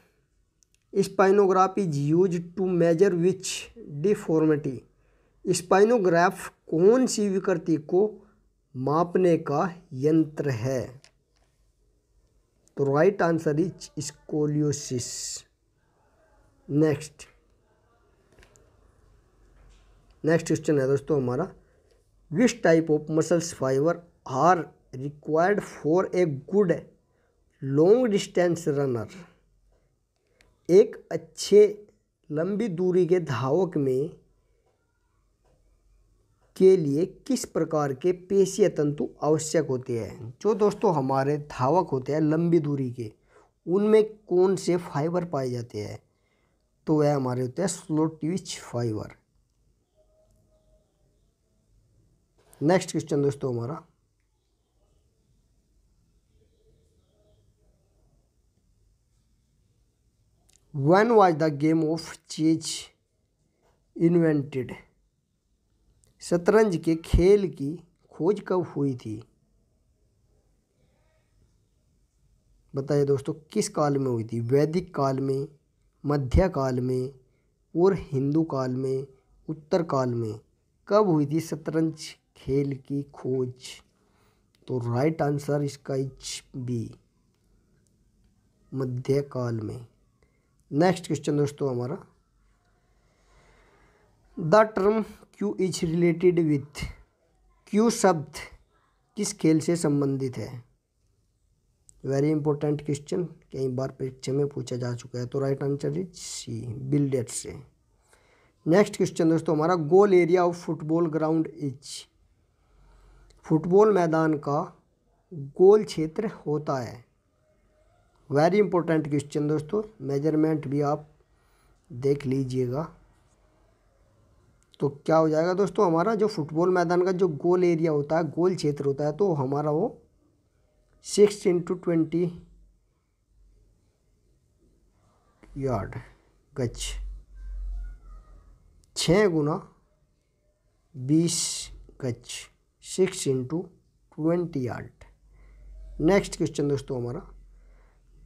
spinograph is use to measure which deformity spinograph कौन सी विकृति को मापने का यंत्र है तो right answer is scoliosis next next question है दोस्तों हमारा which type of muscles fiber are required for a good long distance runner एक अच्छे लंबी दूरी के धावक में के लिए किस प्रकार के पेशीय तंतु आवश्यक होते हैं जो दोस्तों हमारे धावक होते हैं लंबी दूरी के उनमें कौन से फाइबर पाए जाते हैं तो वह हमारे होते हैं slow twitch fiber next question दोस्तों हमारा when was the game of chess invented शतरंज के खेल की खोज कब हुई थी बताइए दोस्तों किस काल में हुई थी वैदिक काल में मध्य काल में और हिंदू काल में उत्तर काल में कब हुई थी शतरंज खेल की खोज तो राइट आंसर इसका इच बी मध्य काल में नेक्स्ट क्वेश्चन दोस्तों हमारा the term cue is related with cue शब्द किस खेल से संबंधित है वेरी इंपॉर्टेंट क्वेश्चन कई बार परीक्षा में पूछा जा चुका है तो right answer is C billiards से नेक्स्ट क्वेश्चन दोस्तों हमारा goal area of football ground is football मैदान का गोल क्षेत्र होता है वेरी इंपॉर्टेंट क्वेश्चन दोस्तों मेजरमेंट भी आप देख लीजिएगा तो क्या हो जाएगा दोस्तों हमारा जो फुटबॉल मैदान का जो गोल एरिया होता है गोल क्षेत्र होता है तो हमारा वो सिक्स इंटू ट्वेंटी यार्ड गच छः गुना बीस गच six into twenty yard next question दोस्तों हमारा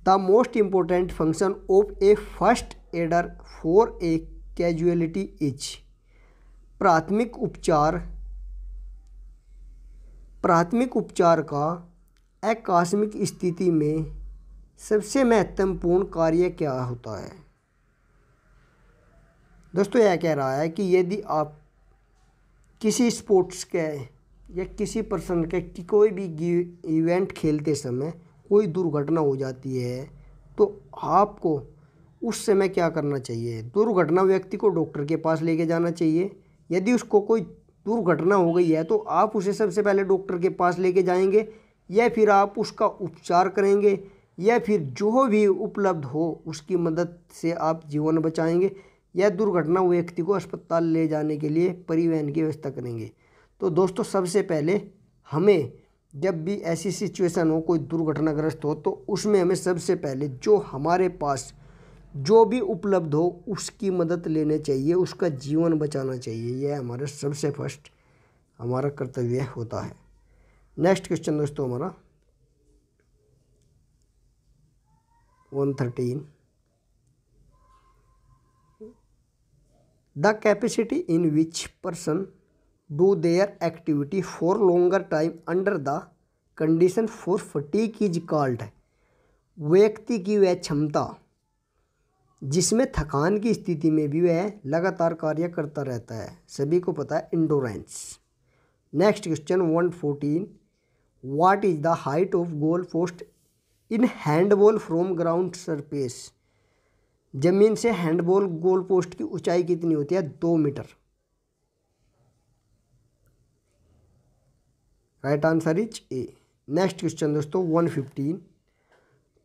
the most important function of a first aider for a casualty is प्राथमिक उपचार प्राथमिक उपचार का आकस्मिक स्थिति में सबसे महत्वपूर्ण कार्य क्या होता है दोस्तों यह कह रहा है कि यदि आप किसी स्पोर्ट्स के या किसी पर्सन के कोई भी इवेंट खेलते समय कोई दुर्घटना हो जाती है तो आपको उस समय क्या करना चाहिए दुर्घटना व्यक्ति को डॉक्टर के पास लेके जाना चाहिए यदि उसको कोई दुर्घटना हो गई है तो आप उसे सबसे पहले डॉक्टर के पास लेके जाएंगे या फिर आप उसका उपचार करेंगे या फिर जो भी उपलब्ध हो उसकी मदद से आप जीवन बचाएंगे या दुर्घटना हुए व्यक्ति को अस्पताल ले जाने के लिए परिवहन की व्यवस्था करेंगे तो दोस्तों सबसे पहले हमें जब भी ऐसी सिचुएशन हो कोई दुर्घटनाग्रस्त हो तो उसमें हमें सबसे पहले जो हमारे पास जो भी उपलब्ध हो उसकी मदद लेने चाहिए उसका जीवन बचाना चाहिए यह हमारे सबसे फर्स्ट हमारा कर्तव्य होता है नेक्स्ट क्वेश्चन दोस्तों हमारा one thirteen the capacity in which person do their activity for longer time under the condition for fatigue is called व्यक्ति की वह क्षमता जिसमें थकान की स्थिति में भी वह लगातार कार्य करता रहता है सभी को पता है endurance next question one fourteen what is the height of goal post in handball from ground surface जमीन से हैंडबॉल गोल पोस्ट की ऊंचाई कितनी होती है दो metre right answer is A next question दोस्तों one fifteen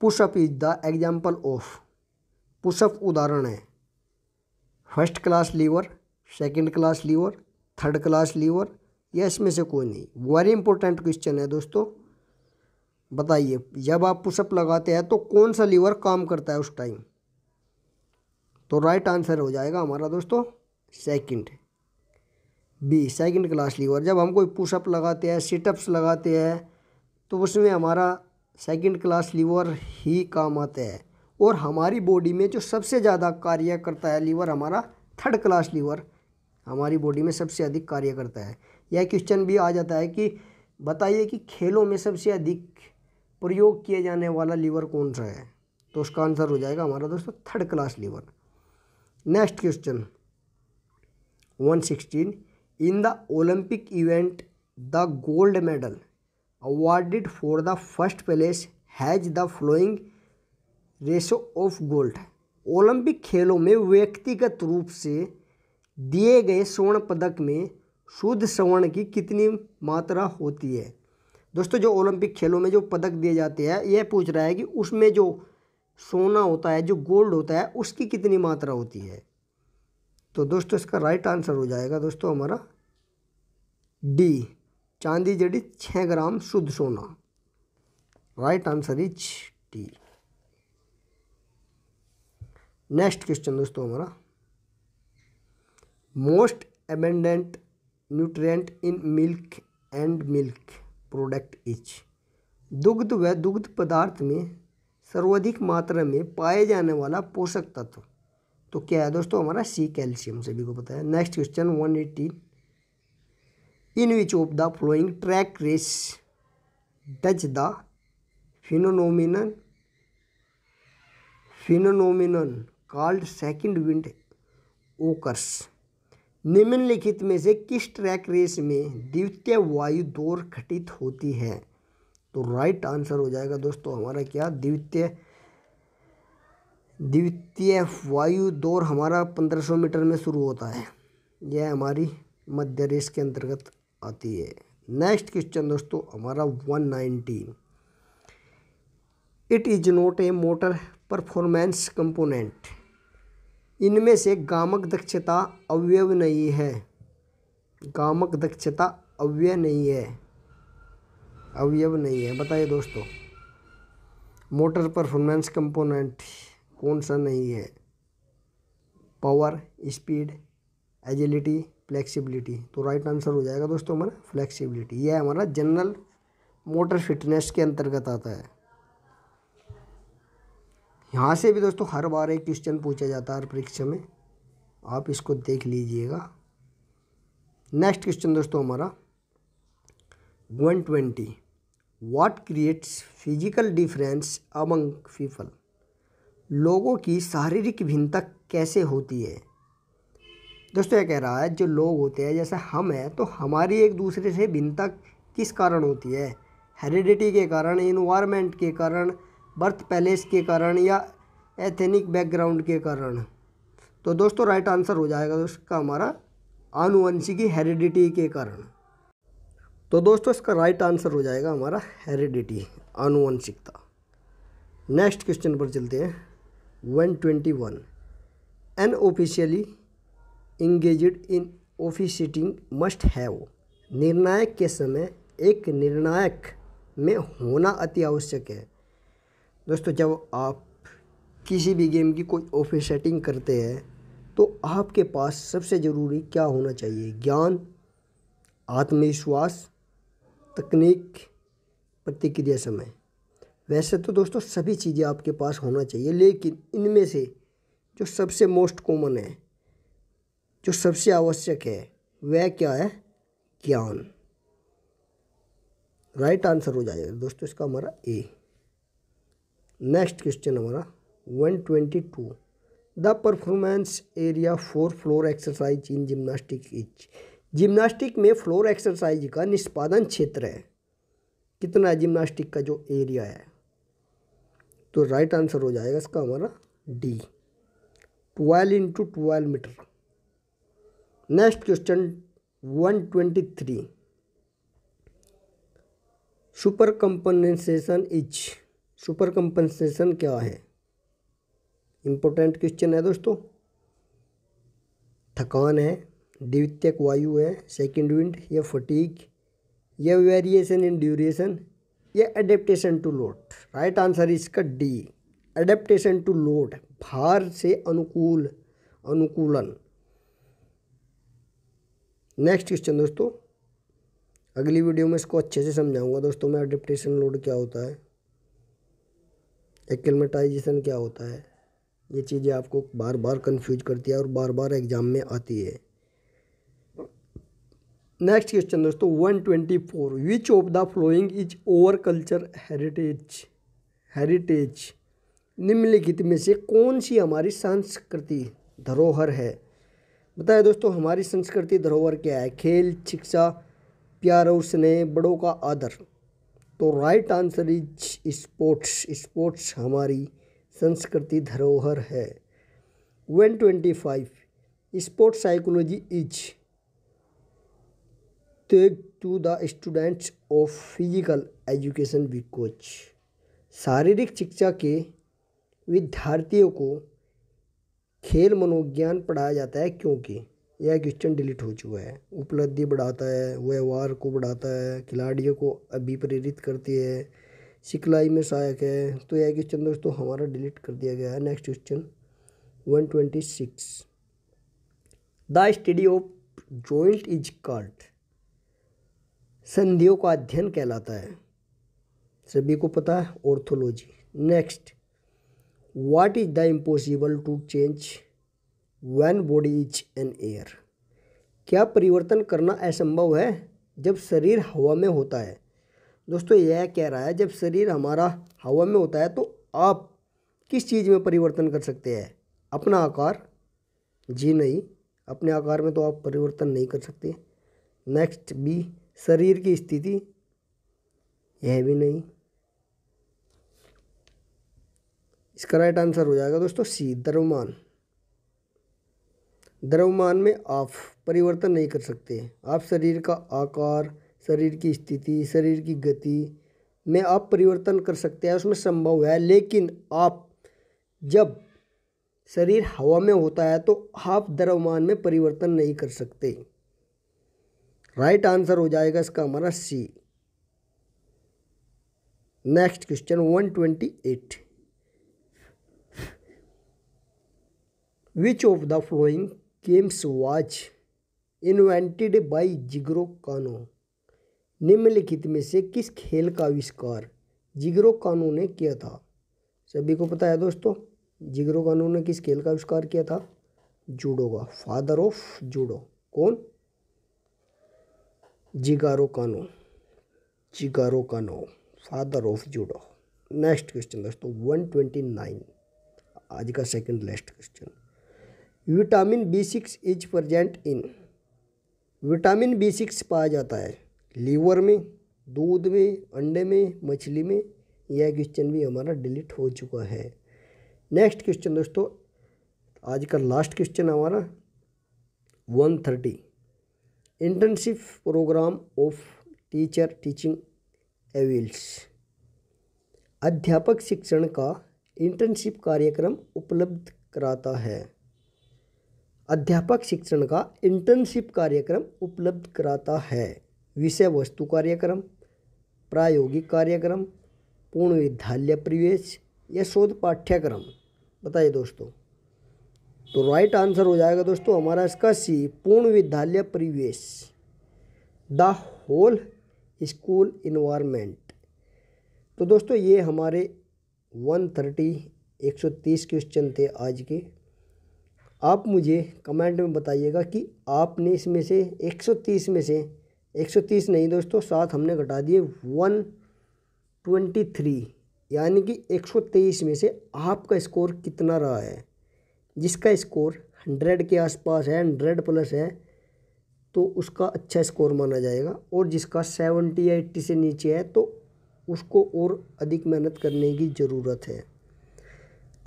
push up is the example of push up उदाहरण हैं first class lever second class lever third class lever या इसमें से कोई नहीं वेरी इंपॉर्टेंट क्वेश्चन है दोस्तों बताइए जब आप पुशअप लगाते हैं तो कौन सा लीवर काम करता है उस टाइम तो राइट आंसर हो जाएगा हमारा दोस्तों second B second class lever जब हम कोई पुशअप लगाते हैं सिटअप्स लगाते हैं तो उसमें हमारा सेकंड क्लास लीवर ही काम आता है और हमारी बॉडी में जो सबसे ज़्यादा कार्य करता है लीवर हमारा थर्ड क्लास लीवर हमारी बॉडी में सबसे अधिक कार्य करता है यह क्वेश्चन भी आ जाता है कि बताइए कि खेलों में सबसे अधिक प्रयोग किए जाने वाला लीवर कौन सा है तो उसका आंसर हो जाएगा हमारा दोस्तों third class lever next question one sixteen in the Olympic event the gold medal awarded for the first place has the following ratio of gold है ओलंपिक खेलों में व्यक्तिगत रूप से दिए गए स्वर्ण पदक में शुद्ध स्वर्ण की कितनी मात्रा होती है दोस्तों जो ओलंपिक खेलों में जो पदक दिए जाते हैं यह पूछ रहा है कि उसमें जो सोना होता है जो गोल्ड होता है उसकी कितनी मात्रा होती है तो दोस्तों इसका राइट आंसर हो जाएगा दोस्तों हमारा डी चांदी जड़ी छः ग्राम शुद्ध सोना right answer is D next question दोस्तों हमारा most abundant nutrient in milk and milk product इच दुग्ध व दुग्ध पदार्थ में सर्वाधिक मात्रा में पाए जाने वाला पोषक तत्व तो क्या है दोस्तों हमारा सी कैल्शियम सभी को पता है next question one eighteen in which of the following track race does the phenomenon phenomenon called second wind occurs निम्नलिखित में से किस ट्रैक रेस में द्वितीय वायु दौर घटित होती है तो राइट आंसर हो जाएगा दोस्तों हमारा क्या द्वितीय द्वितीय वायु दौर हमारा 1500 मीटर में शुरू होता है यह हमारी मध्य रेस के अंतर्गत आती है नेक्स्ट क्वेश्चन दोस्तों हमारा 119 it is not a motor performance component इनमें से गामक दक्षता अवयव नहीं है गामक दक्षता अवय नहीं है अवयव नहीं है बताइए दोस्तों मोटर परफॉर्मेंस कंपोनेंट कौन सा नहीं है पावर स्पीड एजिलिटी फ्लेक्सिबिलिटी तो राइट आंसर हो जाएगा दोस्तों हमारा फ्लेक्सिबिलिटी यह हमारा जनरल मोटर फिटनेस के अंतर्गत आता है यहाँ से भी दोस्तों हर बार एक क्वेश्चन पूछा जाता है परीक्षा में आप इसको देख लीजिएगा नेक्स्ट क्वेश्चन दोस्तों हमारा one twenty what creates physical difference among people लोगों की शारीरिक भिन्नता कैसे होती है दोस्तों यह कह रहा है जो लोग होते हैं जैसे हम हैं तो हमारी एक दूसरे से भिन्नता किस कारण होती है हेरिडिटी के कारण इन्वायरमेंट के कारण बर्थ पैलेस के कारण या एथेनिक बैकग्राउंड के कारण तो दोस्तों राइट आंसर हो जाएगा उसका हमारा आनुवंशिकी हेरिडिटी के कारण तो दोस्तों इसका राइट आंसर हो जाएगा हमारा हेरिडिटी आनुवंशिकता नेक्स्ट क्वेश्चन पर चलते हैं one twenty one an official engaged in officiating must have निर्णायक के समय एक निर्णायक में होना अति आवश्यक है दोस्तों जब आप किसी भी गेम की कोई ऑफिस सेटिंग करते हैं तो आपके पास सबसे ज़रूरी क्या होना चाहिए ज्ञान आत्मविश्वास तकनीक प्रतिक्रिया समय वैसे तो दोस्तों सभी चीज़ें आपके पास होना चाहिए लेकिन इनमें से जो सबसे मोस्ट कॉमन है जो सबसे आवश्यक है वह क्या है ज्ञान राइट आंसर हो जाएगा दोस्तों इसका हमारा ए नेक्स्ट क्वेश्चन हमारा one twenty two the performance area for floor exercise in gymnastic इच जिम्नास्टिक में फ्लोर एक्सरसाइज का निष्पादन क्षेत्र है कितना है जिम्नास्टिक का जो एरिया है तो राइट आंसर हो जाएगा इसका हमारा D twelve into twelve metre next question one twenty three super compensation इच सुपर कंपनसेशन क्या है इम्पोर्टेंट क्वेश्चन है दोस्तों थकान है द्वितीयक वायु है सेकंड विंड या फटीक या वेरिएशन इन ड्यूरेशन या adaptation to load right answer इसका डी एडेप्टेशन टू लोड भार से अनुकूल अनुकूलन नेक्स्ट क्वेश्चन दोस्तों अगली वीडियो में इसको अच्छे से समझाऊंगा दोस्तों मैं अडेप्टन लोड क्या होता है एक्लमेटाइजेशन क्या होता है ये चीज़ें आपको बार बार कंफ्यूज करती है और बार बार एग्ज़ाम में आती है नेक्स्ट क्वेश्चन दोस्तों one twenty four which of the following is our culture heritage heritage निम्नलिखित में से कौन सी हमारी संस्कृति धरोहर है बताए दोस्तों हमारी संस्कृति धरोहर क्या है खेल शिक्षा प्यार और स्नेह बड़ों का आदर तो right answer is sports sports हमारी संस्कृति धरोहर है one twenty five sports psychology is to the students of physical education we coach शारीरिक शिक्षा के विद्यार्थियों को खेल मनोज्ञान पढ़ाया जाता है क्योंकि यह क्वेश्चन डिलीट हो चुका है उपलब्धि बढ़ाता है व्यवहार को बढ़ाता है खिलाड़ियों को अभिप्रेरित करती है सिखलाई में सहायक है तो यह क्वेश्चन दोस्तों हमारा डिलीट कर दिया गया है next question one twenty six the study of joint is called संधियों का अध्ययन कहलाता है सभी को पता है arthrology next what is the impossible to change when body is in air क्या परिवर्तन करना असंभव है जब शरीर हवा में होता है दोस्तों यह कह रहा है जब शरीर हमारा हवा में होता है तो आप किस चीज़ में परिवर्तन कर सकते हैं अपना आकार जी नहीं अपने आकार में तो आप परिवर्तन नहीं कर सकते नेक्स्ट बी शरीर की स्थिति यह भी नहीं इसका राइट आंसर हो जाएगा दोस्तों सी द्रव्यमान द्रव्यमान में आप परिवर्तन नहीं कर सकते आप शरीर का आकार शरीर की स्थिति शरीर की गति में आप परिवर्तन कर सकते हैं उसमें संभव है लेकिन आप जब शरीर हवा में होता है तो आप द्रव्यमान में परिवर्तन नहीं कर सकते राइट आंसर हो जाएगा इसका हमारा C next question one twenty eight which of the following games was invented by Jigoro Kano निम्नलिखित में से किस खेल का आविष्कार जिगरो कानो ने किया था सभी को पता है दोस्तों जिगरो कानो ने किस खेल का आविष्कार किया था जूडो का फादर ऑफ जूडो कौन जिगारो Kano Jigoro Kano father of judo next question दोस्तों वन ट्वेंटी नाइन आज का second last question vitamin B six is present in vitamin B six पाया जाता है लीवर में दूध में अंडे में मछली में यह क्वेश्चन भी हमारा डिलीट हो चुका है नेक्स्ट क्वेश्चन दोस्तों आज का लास्ट क्वेश्चन हमारा one thirty internship programme of teacher teaching evils अध्यापक शिक्षण का इंटर्नशिप कार्यक्रम उपलब्ध कराता है अध्यापक शिक्षण का इंटर्नशिप कार्यक्रम उपलब्ध कराता है विषय वस्तु कार्यक्रम प्रायोगिक कार्यक्रम पूर्ण विद्यालय प्रवेश या शोध पाठ्यक्रम बताइए दोस्तों तो राइट आंसर हो जाएगा दोस्तों हमारा इसका सी पूर्ण विद्यालय परिवेश द होल स्कूल इन्वायरमेंट तो दोस्तों ये हमारे 130 130 क्वेश्चन थे आज के आप मुझे कमेंट में बताइएगा कि आपने इसमें से 130 में से 130 नहीं दोस्तों सात हमने घटा दिए 123 यानी कि 123 में से आपका स्कोर कितना रहा है जिसका स्कोर हंड्रेड के आसपास है हंड्रेड प्लस है तो उसका अच्छा स्कोर माना जाएगा और जिसका या एट्टी से नीचे है तो उसको और अधिक मेहनत करने की ज़रूरत है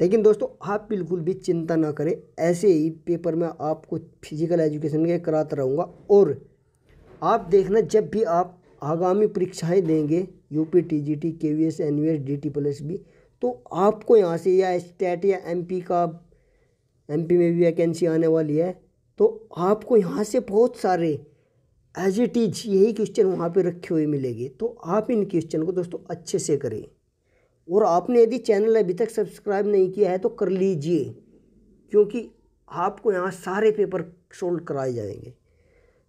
लेकिन दोस्तों आप बिल्कुल भी चिंता ना करें ऐसे ही पेपर में आपको फिजिकल एजुकेशन के कराता रहूँगा और आप देखना जब भी आप आगामी परीक्षाएं देंगे UP TGT KVS NVS DT plus भी तो आपको यहाँ से या स्टेट या एमपी का एमपी में भी वैकेंसी आने वाली है तो आपको यहाँ से बहुत सारे एज इट इज यही क्वेश्चन वहाँ पे रखे हुए मिलेंगे तो आप इन क्वेश्चन को दोस्तों अच्छे से करें और आपने यदि चैनल अभी तक सब्सक्राइब नहीं किया है तो कर लीजिए क्योंकि आपको यहाँ सारे पेपर सोल्व कराए जाएंगे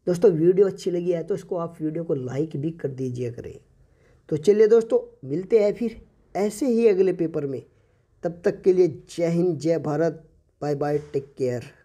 दोस्तों वीडियो अच्छी लगी है तो इसको आप वीडियो को लाइक भी कर दीजिए करें तो चलिए दोस्तों मिलते हैं फिर ऐसे ही अगले पेपर में तब तक के लिए जय हिंद जय Bharat bye bye take care